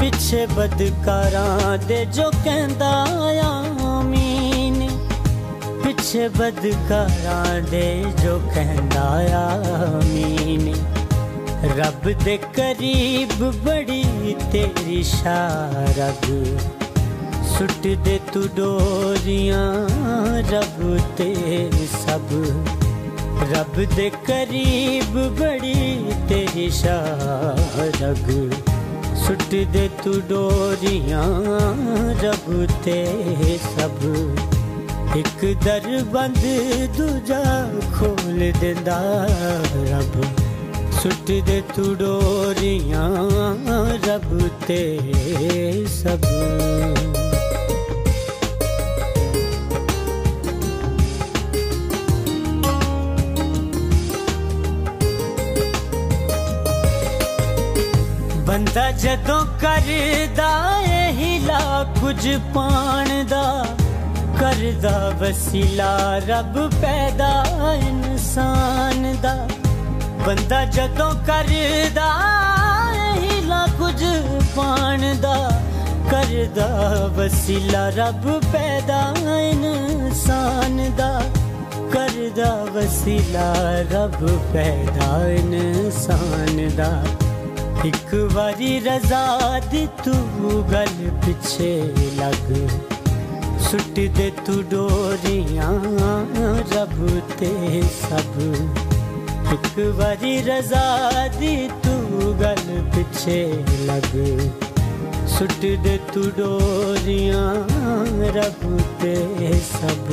ਪਿੱਛੇ ਬਦਕਾਰਾਂ ਦੇ ਜੋ ਕਹਿੰਦਾ ਆਮੀਨ ਪਿੱਛੇ ਬਦਕਾਰਾਂ ਦੇ ਜੋ ਕਹਿੰਦਾ ਆਮੀਨ ਰੱਬ ਦੇ ਕਰੀਬ ਬੜੀ ਤੇਰੀ ਸ਼ਾਰਗ ਸੁੱਟ ਦੇ ਤੂੰ ਡੋਰੀਆਂ ਰੱਬ ਤੇ ਸਭ ਰੱਬ ਦੇ ਕਰੀਬ ਬੜੀ ਤੇਰੀ ਸ਼ਾਰਗ ਸੁੱਟ ਦੇ ਤੂੰ ਡੋਰੀਆਂ ਰੱਬ ਤੇ ਸਭ ਇੱਕ ਦਰ ਬੰਦ ਦੂਜਾ ਖੋਲ ਦਿੰਦਾ ਰੱਬ ਸੁੱਟ ਦੇ ਤੂੰ ਡੋਰੀਆਂ ਰੱਬ ਤੇ ਸਭ ਬੰਦਾ ਜਦੋਂ ਕਰਦਾ ਹਿਲਾ ਕੁਝ ਪਾਣ ਦਾ ਕਰਦਾ ਵਸੀਲਾ ਰੱਬ ਪੈਦਾ ਇਨਸਾਨ ਦਾ ਬੰਦਾ ਜਦੋਂ ਕਰਦਾ ਹੀ ਲਾ ਕੁਝ ਪਾਣ ਦਾ ਕਰਦਾ ਵਸੀਲਾ ਰੱਬ ਪੈਦਾ ਇਨਸਾਨ ਦਾ ਕਰਦਾ ਵਸੀਲਾ ਰੱਬ ਪੈਦਾ ਇਨਸਾਨ ਦਾ ਇੱਕ ਵਾਰੀ ਰਜ਼ਾ ਦੀ ਤੂੰ ਗਲ ਪਿੱਛੇ ਲੱਗ ਸੁੱਟ ਦੇ ਤੂੰ ਡੋਰੀਆਂ ਰੱਬ ਤੇ ਸਭ ਇੱਕ ਵਾਰੀ ਰਜ਼ਾ ਦੀ ਤੂੰ ਗੱਲ ਪਿੱਛੇ ਲੱਗ ਸੁੱਟ ਦੇ ਤੂੰ ਡੋਰੀਆਂ ਰੱਬ ਤੇ ਸਭ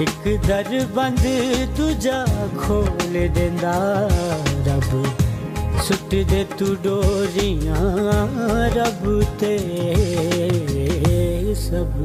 ਇੱਕ ਦਰ ਬੰਦ ਜਾ ਖੋਲ ਦਿੰਦਾ ਰੱਬ ਸੁੱਟ ਦੇ ਤੂੰ ਡੋਰੀਆਂ ਰੱਬ ਤੇ ਸਭ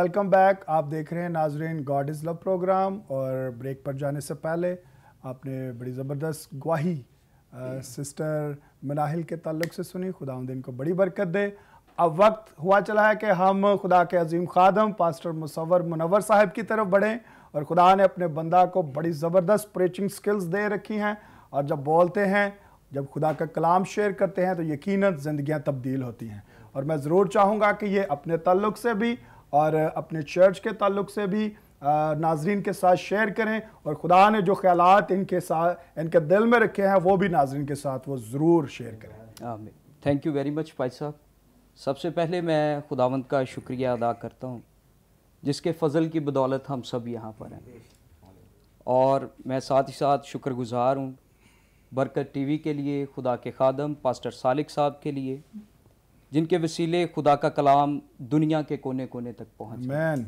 वेलकम बैक आप देख रहे हैं नाजरेन गॉड इज़ लव प्रोग्राम और ब्रेक पर जाने से पहले आपने बड़ी ज़बरदस्त गवाही सिस्टर मनाहिल के तल्लक से सुनी खुदा को बड़ी बरकत दे अब वक्त हुआ चला है कि हम खुदा के अजीम खादम पास्टर मुसवर मुनवर साहब की तरफ बढ़ें और खुदा ने अपने बंदा को बड़ी ज़बरदस्त प्रेचिंग स्किल्स दे रखी हैं और जब बोलते हैं जब खुदा का कलाम शेयर करते हैं तो यकीन ज़िंदियाँ तब्दील होती हैं और मैं ज़रूर चाहूँगा कि ये अपने तल्लक से भी और अपने चर्च के ताल्लुक से भी नाजरीन के साथ शेयर करें और खुदा ने जो ख्याल इनके साथ इनके दिल में रखे हैं वो भी नाजरीन के साथ वो ज़रूर शेयर करें हाँ थैंक यू वेरी मच भाई साहब सबसे पहले मैं खुदावंत का शुक्रिया अदा करता हूँ जिसके फ़जल की बदौलत हम सब यहाँ पर हैं और मैं साथ ही साथ शुक्रगुजार हूँ बरकत टीवी के लिए खुदा के खादम पास्टर सालिक साहब के लिए जिनके वसीले खुदा का कलाम दुनिया के कोने कोने तक पहुँच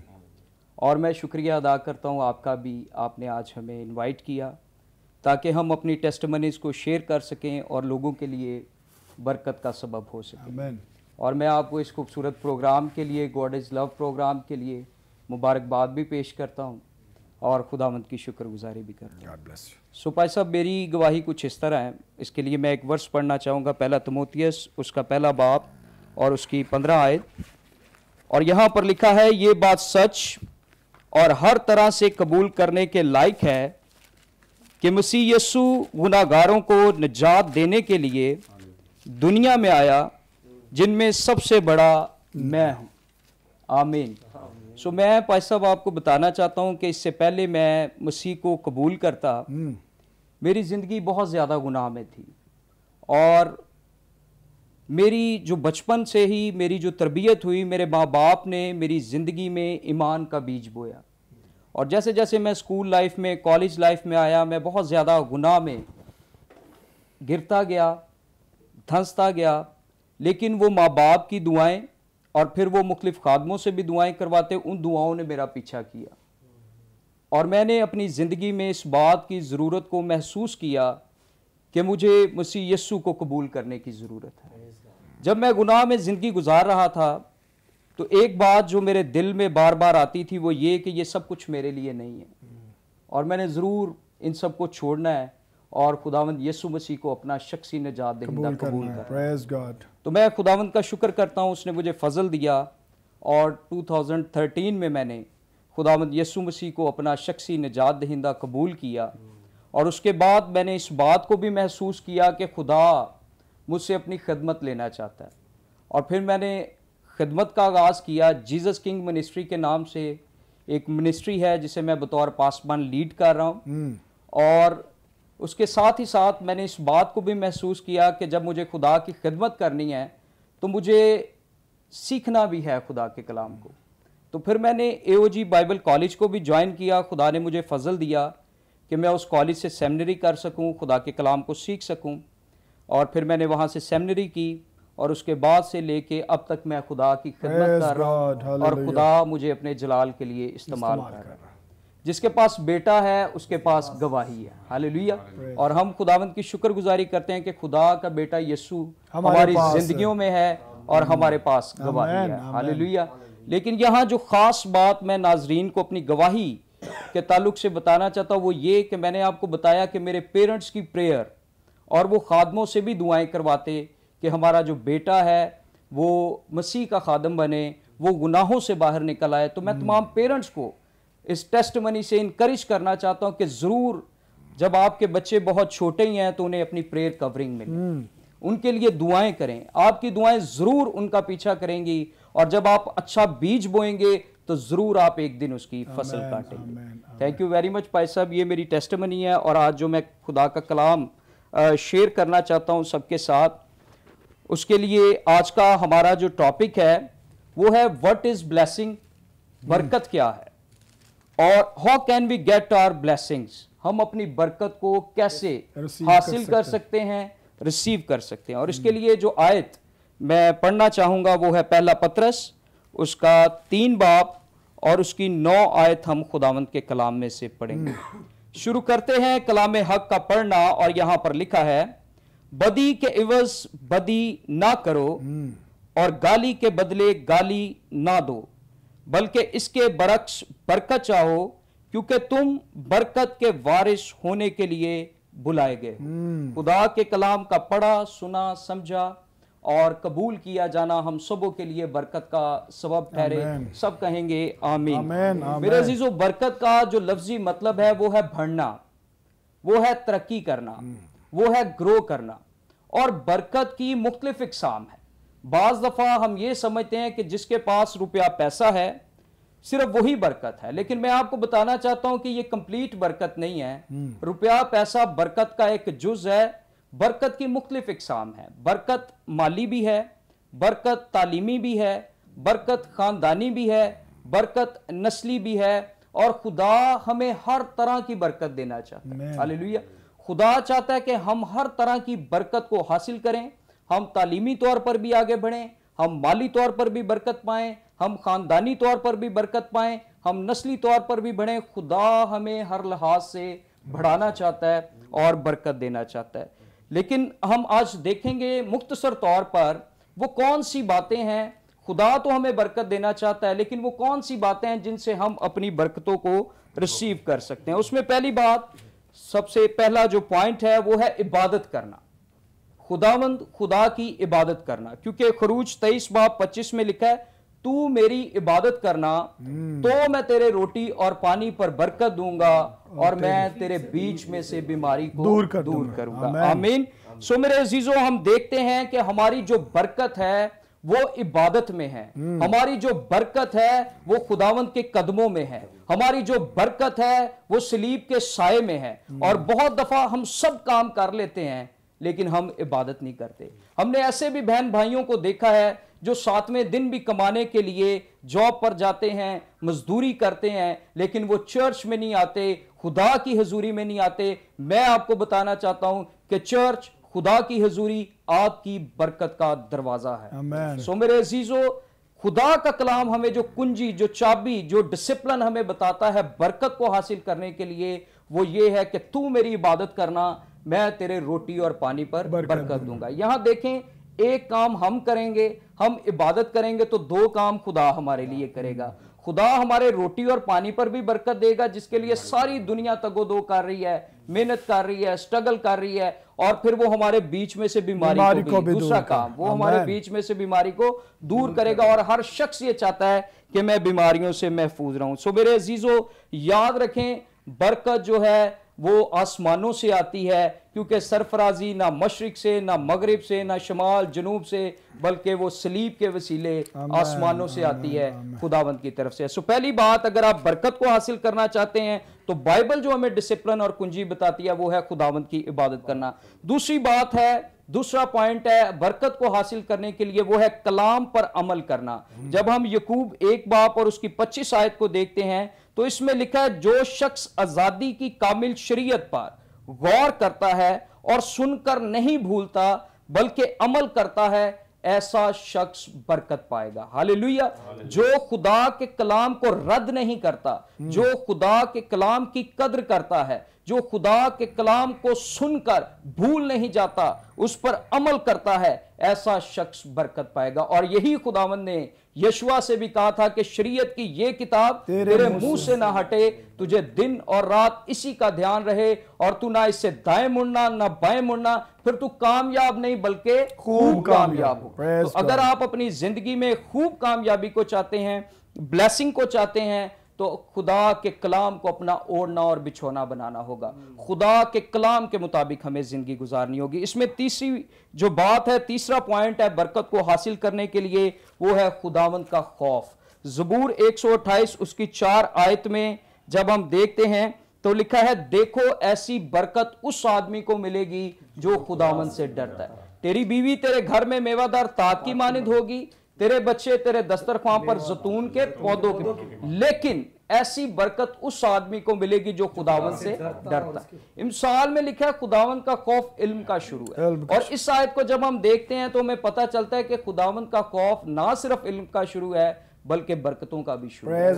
और मैं शुक्रिया अदा करता हूँ आपका भी आपने आज हमें इनवाइट किया ताकि हम अपनी टेस्टमनीज को शेयर कर सकें और लोगों के लिए बरकत का सबब हो सके और मैं आपको इस खूबसूरत प्रोग्राम के लिए गॉड इज़ लव प्रोग्राम के लिए मुबारकबाद भी पेश करता हूँ और खुदामंद की शुक्रगुजारी भी करता हूँ सुपाई साहब मेरी गवाही कुछ इस तरह है इसके लिए मैं एक वर्ष पढ़ना चाहूँगा पहला तमोतियस उसका पहला बाप और उसकी पंद्रह आय और यहां पर लिखा है ये बात सच और हर तरह से कबूल करने के लायक है कि मसीह यसु गुनागारों को निजात देने के लिए दुनिया में आया जिनमें सबसे बड़ा मैं हूं आमीन सो मैं पाई साहब आपको बताना चाहता हूं कि इससे पहले मैं मसीह को कबूल करता हम्म। मेरी ज़िंदगी बहुत ज़्यादा गुनाह में थी और मेरी जो बचपन से ही मेरी जो तरबियत हुई मेरे माँ बाप ने मेरी ज़िंदगी में ईमान का बीज बोया और जैसे जैसे मैं स्कूल लाइफ में कॉलेज लाइफ में आया मैं बहुत ज़्यादा गुनाह में गिरता गया धंसता गया लेकिन वो माँ बाप की दुआएं और फिर वो मुख्तफ खादमों से भी दुआएं करवाते उन दुआओं ने मेरा पीछा किया और मैंने अपनी ज़िंदगी में इस बात की ज़रूरत को महसूस किया कि मुझे मुसी यस्सु को कबूल करने की ज़रूरत है जब मैं गुनाह में ज़िंदगी गुजार रहा था तो एक बात जो मेरे दिल में बार बार आती थी वो ये कि ये सब कुछ मेरे लिए नहीं है और मैंने ज़रूर इन सब को छोड़ना है और खुदावंद यसु मसीह को अपना शख्सी निजात दहिंदा कबूल कर तो मैं खुदावंद का शुक्र करता हूँ उसने मुझे फजल दिया और 2013 में मैंने खुदावंद यीशु मसीह को अपना शख्सी निजात दहिंदा कबूल किया और उसके बाद मैंने इस बात को भी महसूस किया कि खुदा मुझसे अपनी खदमत लेना चाहता है और फिर मैंने खदमत का आगाज़ किया जीसस किंग मिनिस्ट्री के नाम से एक मिनिस्ट्री है जिसे मैं बतौर पासवान लीड कर रहा हूँ हम्म। और उसके साथ ही साथ मैंने इस बात को भी महसूस किया कि जब मुझे खुदा की खिदमत करनी है तो मुझे सीखना भी है खुदा के कलाम को तो फिर मैंने ए बाइबल कॉलेज को भी ज्वाइन किया खुदा ने मुझे फजल दिया कि मैं उस कॉलेज से सेमिनरी कर सकूं खुदा के कलाम को सीख सकूं और फिर मैंने वहाँ से सेमिनरी की और उसके बाद से लेके अब तक मैं खुदा की खिदमत कर रहा हूँ और खुदा मुझे अपने जलाल के लिए इस्तेमाल कर रहा है जिसके पास बेटा है उसके पास गवाही है हालेलुया और हम खुदावंत की शुक्रगुजारी करते हैं कि खुदा का बेटा यीशु हमारी जिंदगियों में है और हमारे पास गवाही है हालेलुया लेकिन यहाँ जो ख़ास बात मैं नाजरीन को अपनी गवाही के ताल्लुक से बताना चाहता हूँ वो ये कि मैंने आपको बताया कि मेरे पेरेंट्स की प्रेयर और वो खादमों से भी दुआएं करवाते कि हमारा जो बेटा है वो मसीह का खादम बने वो गुनाहों से बाहर निकल आए तो मैं हम्म। तमाम पेरेंट्स को इस टेस्ट मनी से इनक्रेज करना चाहता हूँ कि ज़रूर जब आपके बच्चे बहुत छोटे ही हैं तो उन्हें अपनी प्रेयर कवरिंग मिले उनके लिए दुआएं करें आपकी दुआएं ज़रूर उनका पीछा करेंगी और जब आप अच्छा बीज बोएंगे तो ज़रूर आप एक दिन उसकी फसल काटेंगे थैंक यू वेरी मच भाई साहब ये मेरी टेस्ट मनी है और आज जो मैं खुदा का कलाम शेयर करना चाहता हूँ सबके साथ उसके लिए आज का हमारा जो टॉपिक है वो है व्हाट इज ब्लेसिंग बरकत क्या है और how can we get our blessings हम अपनी बरकत को कैसे हासिल कर सकते, कर सकते हैं रिसीव कर सकते हैं और इसके हम्म। लिए जो आयत मैं पढ़ना चाहूँगा वो है पहला पत्रस उसका तीन बाप और उसकी नौ आयत हम खुदावंत के कलाम में से पढ़ेंगे हम्म। शुरू करते हैं कलाम हक का पढ़ना और यहां पर लिखा है बदी के इवज बदी ना करो हम्म। और गाली के बदले गाली ना दो बल्कि इसके बरक्स बरकत चाहो क्योंकि तुम बरकत के वारिश होने के लिए बुलाए गए हम्म। खुदा के कलाम का पढ़ा सुना समझा और कबूल किया जाना हम सबों के लिए बरकत का सबब ठहरे सब कहेंगे आमीन, मेरे अजीजो बरकत का जो लफ्जी मतलब है वो है भरना वो है तरक्की करना हम्म। वो है ग्रो करना और बरकत की मुख्तलिफ इकसाम है बाज़ दफ़ा हम ये समझते हैं कि जिसके पास रुपया पैसा है सिर्फ वही बरकत है लेकिन मैं आपको बताना चाहता हूं कि ये कंप्लीट बरकत नहीं है हम्म। रुपया पैसा बरकत का एक जुज है बरकत की मुख्तलिफ इकसाम है बरकत माली भी है बरकत तालीमी भी है बरकत ख़ानदानी भी है बरकत नस्ली भी है और खुदा हमें हर तरह की बरकत देना चाहता है हालेलुया खुदा चाहता है कि हम हर तरह की बरकत को हासिल करें हम तालीमी तौर पर भी आगे बढ़ें हम माली तौर पर भी बरकत पाएं हम ख़ानदानी तौर पर भी बरकत पाएं हम नस्ली तौर पर भी बढ़ें खुदा हमें हर लिहाज से बढ़ाना चाहता है और बरकत देना चाहता है लेकिन हम आज देखेंगे मुख्तसर तौर पर वो कौन सी बातें हैं खुदा तो हमें बरकत देना चाहता है लेकिन वो कौन सी बातें हैं जिनसे हम अपनी बरकतों को रिसीव कर सकते हैं उसमें पहली बात सबसे पहला जो पॉइंट है वो है इबादत करना खुदावंद खुदा की इबादत करना क्योंकि खरूज तेईस बाब पच्चीस में लिखा है तू मेरी इबादत करना हम्म। तो मैं तेरे रोटी और पानी पर बरकत दूंगा और मैं तेरे बीच में से बीमारी को दूर, कर दूर करूंगा आमीन सो मेरे अजीजों हम देखते हैं कि हमारी जो बरकत है वो इबादत में है हम्म। हमारी जो बरकत है वो खुदावंत के कदमों में है हमारी जो बरकत है वो सलीब के साय में है हम्म। और बहुत दफा हम सब काम कर लेते हैं लेकिन हम इबादत नहीं करते हमने ऐसे भी बहन भाइयों को देखा है जो सातवें दिन भी कमाने के लिए जॉब पर जाते हैं मजदूरी करते हैं लेकिन वो चर्च में नहीं आते खुदा की हजूरी में नहीं आते मैं आपको बताना चाहता हूं कि चर्च खुदा की हजूरी आपकी बरकत का दरवाजा है सो मेरे अजीजो खुदा का कलाम हमें जो कुंजी जो चाबी जो डिसिप्लिन हमें बताता है बरकत को हासिल करने के लिए वो ये है कि तू मेरी इबादत करना मैं तेरे रोटी और पानी पर बरकत दूंगा यहां देखें एक काम हम करेंगे हम इबादत करेंगे तो दो काम खुदा हमारे लिए करेगा खुदा हमारे रोटी और पानी पर भी बरकत देगा जिसके लिए सारी दुनिया दो कर रही है मेहनत कर रही है स्ट्रगल कर रही है और फिर वो हमारे बीच में से बीमारी को, को भी दूसरा काम वो हमारे बीच में से बीमारी को दूर करेगा और हर शख्स ये चाहता है कि मैं बीमारियों से महफूज रहूं सो मेरे अजीजों याद रखें बरकत जो है वो आसमानों से आती है क्योंकि सरफराजी ना मशरक से ना मगरब से ना शमाल जनूब से बल्कि वो सलीब के वसीले आसमानों से आती है खुदावंत की तरफ से सो पहली बात अगर आप बरकत को हासिल करना चाहते हैं तो बाइबल जो हमें डिसिप्लिन और कुंजी बताती है वो है खुदावंत की इबादत करना दूसरी बात है दूसरा पॉइंट है बरकत को हासिल करने के लिए वो है कलाम पर अमल करना जब हम यकूब एक बाप और उसकी पच्चीस आयत को देखते हैं तो इसमें लिखा है जो शख्स आज़ादी की कामिल शरीयत पर गौर करता है और सुनकर नहीं भूलता बल्कि अमल करता है ऐसा शख्स बरकत पाएगा हाले जो खुदा के कलाम को रद्द नहीं करता हम्म। जो खुदा के कलाम की कद्र करता है जो खुदा के कलाम को सुनकर भूल नहीं जाता उस पर अमल करता है ऐसा शख्स बरकत पाएगा और यही खुदावन ने यशुआ से भी कहा था कि शरीयत की ये किताब तेरे, तेरे मुंह से ना हटे तुझे दिन और रात इसी का ध्यान रहे और तू ना इससे दाएं मुड़ना ना बाएं मुड़ना फिर तू कामयाब नहीं बल्कि खूब कामयाब हो तो अगर आप अपनी जिंदगी में खूब कामयाबी को चाहते हैं ब्लेसिंग को चाहते हैं तो खुदा के कलाम को अपना ओढ़ना और बिछोना बनाना होगा हम्म। खुदा के कलाम के मुताबिक हमें ज़िंदगी गुजारनी होगी इसमें तीसरी जो बात है तीसरा पॉइंट है बरकत को हासिल करने के लिए वो है खुदावंत का खौफ जबूर 128 उसकी चार आयत में जब हम देखते हैं तो लिखा है देखो ऐसी बरकत उस आदमी को मिलेगी जो खुदावन से डरता है तेरी बीवी तेरे घर में मेवादार ताक की मानद होगी तेरे बच्चे तेरे दस्तरख्वां पर जतून तो के पौधों के लेकिन ऐसी बरकत उस आदमी को मिलेगी जो खुदावन से डरता है इमसाल में लिखा है खुदावन का खौफ इल्म का शुरू है और इस आयत को जब हम देखते हैं तो हमें पता चलता है कि खुदावन का खौफ ना सिर्फ इल्म का शुरू है बल्कि बरकतों का भी शुरू है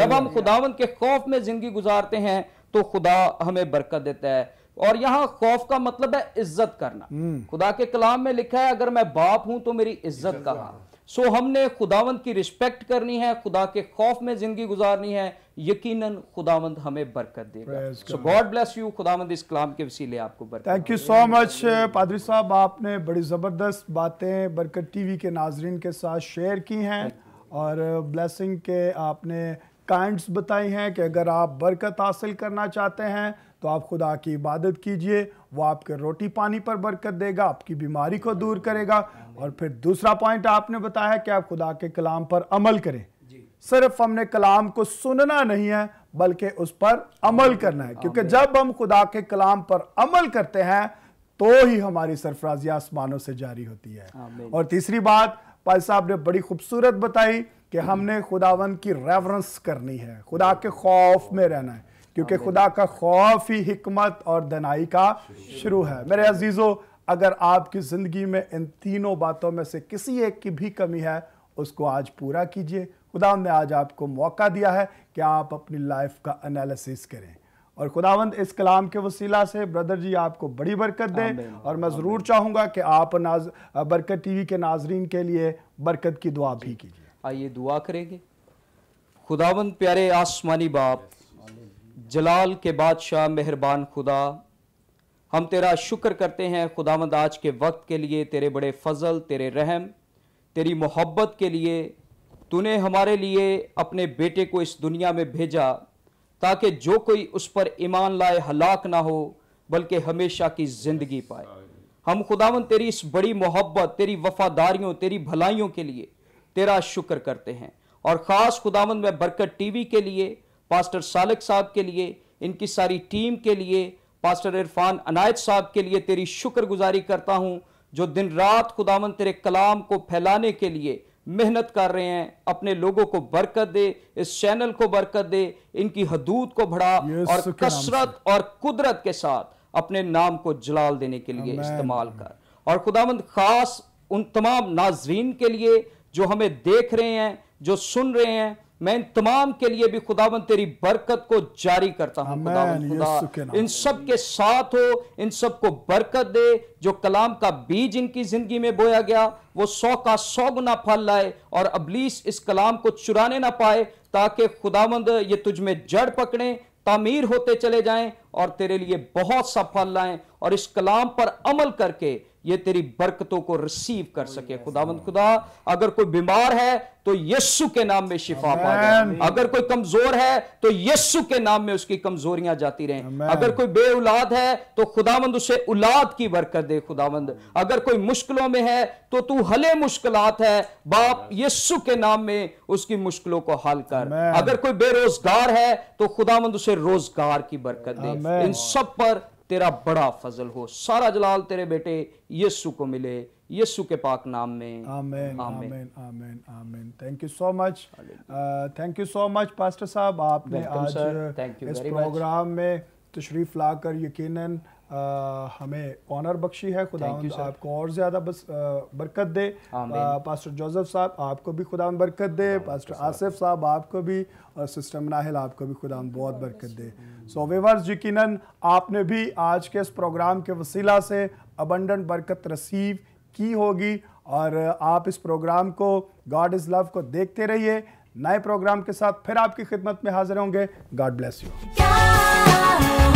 जब हम खुदावन के खौफ में जिंदगी गुजारते हैं तो खुदा हमें बरकत देता है और यहां खौफ का मतलब है इज्जत करना हम्म। खुदा के कलाम में लिखा है अगर मैं बाप हूं तो मेरी इज्जत का सो हमने खुदावंद की रिस्पेक्ट करनी है खुदा के खौफ में जिंदगी गुजारनी है यकीनन खुदावंद हमें बरकत देगा सो गॉड ब्लेस यू खुदावंत इस कलाम के वसीले आपको बरकत थैंक यू सो मच पादरी साहब आपने बड़ी ज़बरदस्त बातें बरकत टीवी के नाजरन के साथ शेयर की हैं और ब्लेसिंग के आपने काइंड्स बताई हैं कि अगर आप बरकत हासिल करना चाहते हैं तो आप खुदा की इबादत कीजिए वो आपके रोटी पानी पर बरकत देगा आपकी बीमारी को दूर करेगा और फिर दूसरा पॉइंट आपने बताया कि आप खुदा के कलाम पर अमल करें सिर्फ हमने कलाम को सुनना नहीं है बल्कि उस पर अमल करना है क्योंकि जब हम खुदा के कलाम पर अमल करते हैं तो ही हमारी सरफराजी आसमानों से जारी होती है और तीसरी बात पाल साहब ने बड़ी खूबसूरत बताई कि हमने खुदावन की रेवरेंस करनी है खुदा के खौफ में रहना है क्योंकि खुदा का खौफ ही हमत और दनाई का शुरू है मेरे अजीज़ों अगर आपकी ज़िंदगी में इन तीनों बातों में से किसी एक की भी कमी है उसको आज पूरा कीजिए खुदावंद ने आज आपको मौका दिया है कि आप अपनी लाइफ का एनालिसिस करें और खुदावंद इस कलाम के वसीला से ब्रदर जी आपको बड़ी बरकत दें और मैं ज़रूर चाहूँगा कि आप नाज बरकत टीवी के नाजरीन के लिए बरकत की दुआ भी कीजिए आइए दुआ करेंगे खुदावंद प्यारे आसमानी बाप जलाल के बादशाह मेहरबान खुदा हम तेरा शुक्र करते हैं खुदामंद आज के वक्त के लिए तेरे बड़े फजल तेरे रहम तेरी मोहब्बत के लिए तूने हमारे लिए अपने बेटे को इस दुनिया में भेजा ताकि जो कोई उस पर ईमान लाए हलाक ना हो बल्कि हमेशा की ज़िंदगी पाए हम खुदावन तेरी इस बड़ी मोहब्बत तेरी वफादारियों तेरी भलाइयों के लिए तेरा शुक्र करते हैं और ख़ास खुदावन में बरकत टीवी के लिए पास्टर सालिक साहब के लिए इनकी सारी टीम के लिए पास्टर इरफान अनायत साहब के लिए तेरी शुक्रगुजारी करता हूँ जो दिन रात खुदावन तेरे कलाम को फैलाने के लिए मेहनत कर रहे हैं अपने लोगों को बरकत दे इस चैनल को बरकत दे इनकी हदूद को बढ़ा और कसरत और कुदरत के साथ अपने नाम को जलाल देने के लिए इस्तेमाल कर और खुदामंद खास उन तमाम नाजरीन के लिए जो हमें देख रहे हैं जो सुन रहे हैं मैं इन तमाम के लिए भी खुदावन तेरी बरकत को जारी करता हूं खुदावन खुदा इन सब के साथ हो इन सब को बरकत दे जो कलाम का बीज इनकी जिंदगी में बोया गया वो सौ का सौ गुना फल लाए और अबलीस इस कलाम को चुराने ना पाए ताकि खुदावंद ये तुझ में जड़ पकड़े तामीर होते चले जाएं और तेरे लिए बहुत सा फल लाएं और इस कलाम पर अमल करके ये तेरी बरकतों को रिसीव कर oh, सके खुदावंद खुदा अगर कोई बीमार है तो यस्सु के नाम में शिफा पा जाए अगर कोई कमजोर है तो यस्सु के नाम में उसकी कमजोरियां जाती रहें अगर कोई बे है तो खुदावंद उसे औलाद की बरकत दे खुदावंद अगर कोई मुश्किलों में है तो तू हले मुश्किल है बाप यस्सु के नाम में उसकी मुश्किलों को हल कर अगर कोई बेरोजगार है तो खुदावंद उसे रोजगार की बरकत दे इन सब पर तेरा बड़ा फजल हो सारा जलाल तेरे बेटे यस्सु को मिले यस्सु के पाक नाम में आमीन आमीन आमीन आमीन thank you so much thank you so much pastor साहब आपने आज इस प्रोग्राम में तशरीफ़ लाकर यकीनन आ, uh, हमें ऑनर बख्शी है खुदा आपको और ज़्यादा बस आ, uh, बरकत दे आ, पास्टर जोसेफ साहब आपको भी खुदा बरकत दे पास्टर आसिफ साहब आपको भी और सिस्टर नाहिल आपको भी खुदा बहुत बरकत दे सो वेवर्स यकीनन आपने भी आज के इस प्रोग्राम के वसीला से अबंडन बरकत रसीव की होगी और आप इस प्रोग्राम को गॉड इज़ लव को देखते रहिए नए प्रोग्राम के साथ फिर आपकी खिदमत में हाजिर होंगे गॉड ब्लेस यू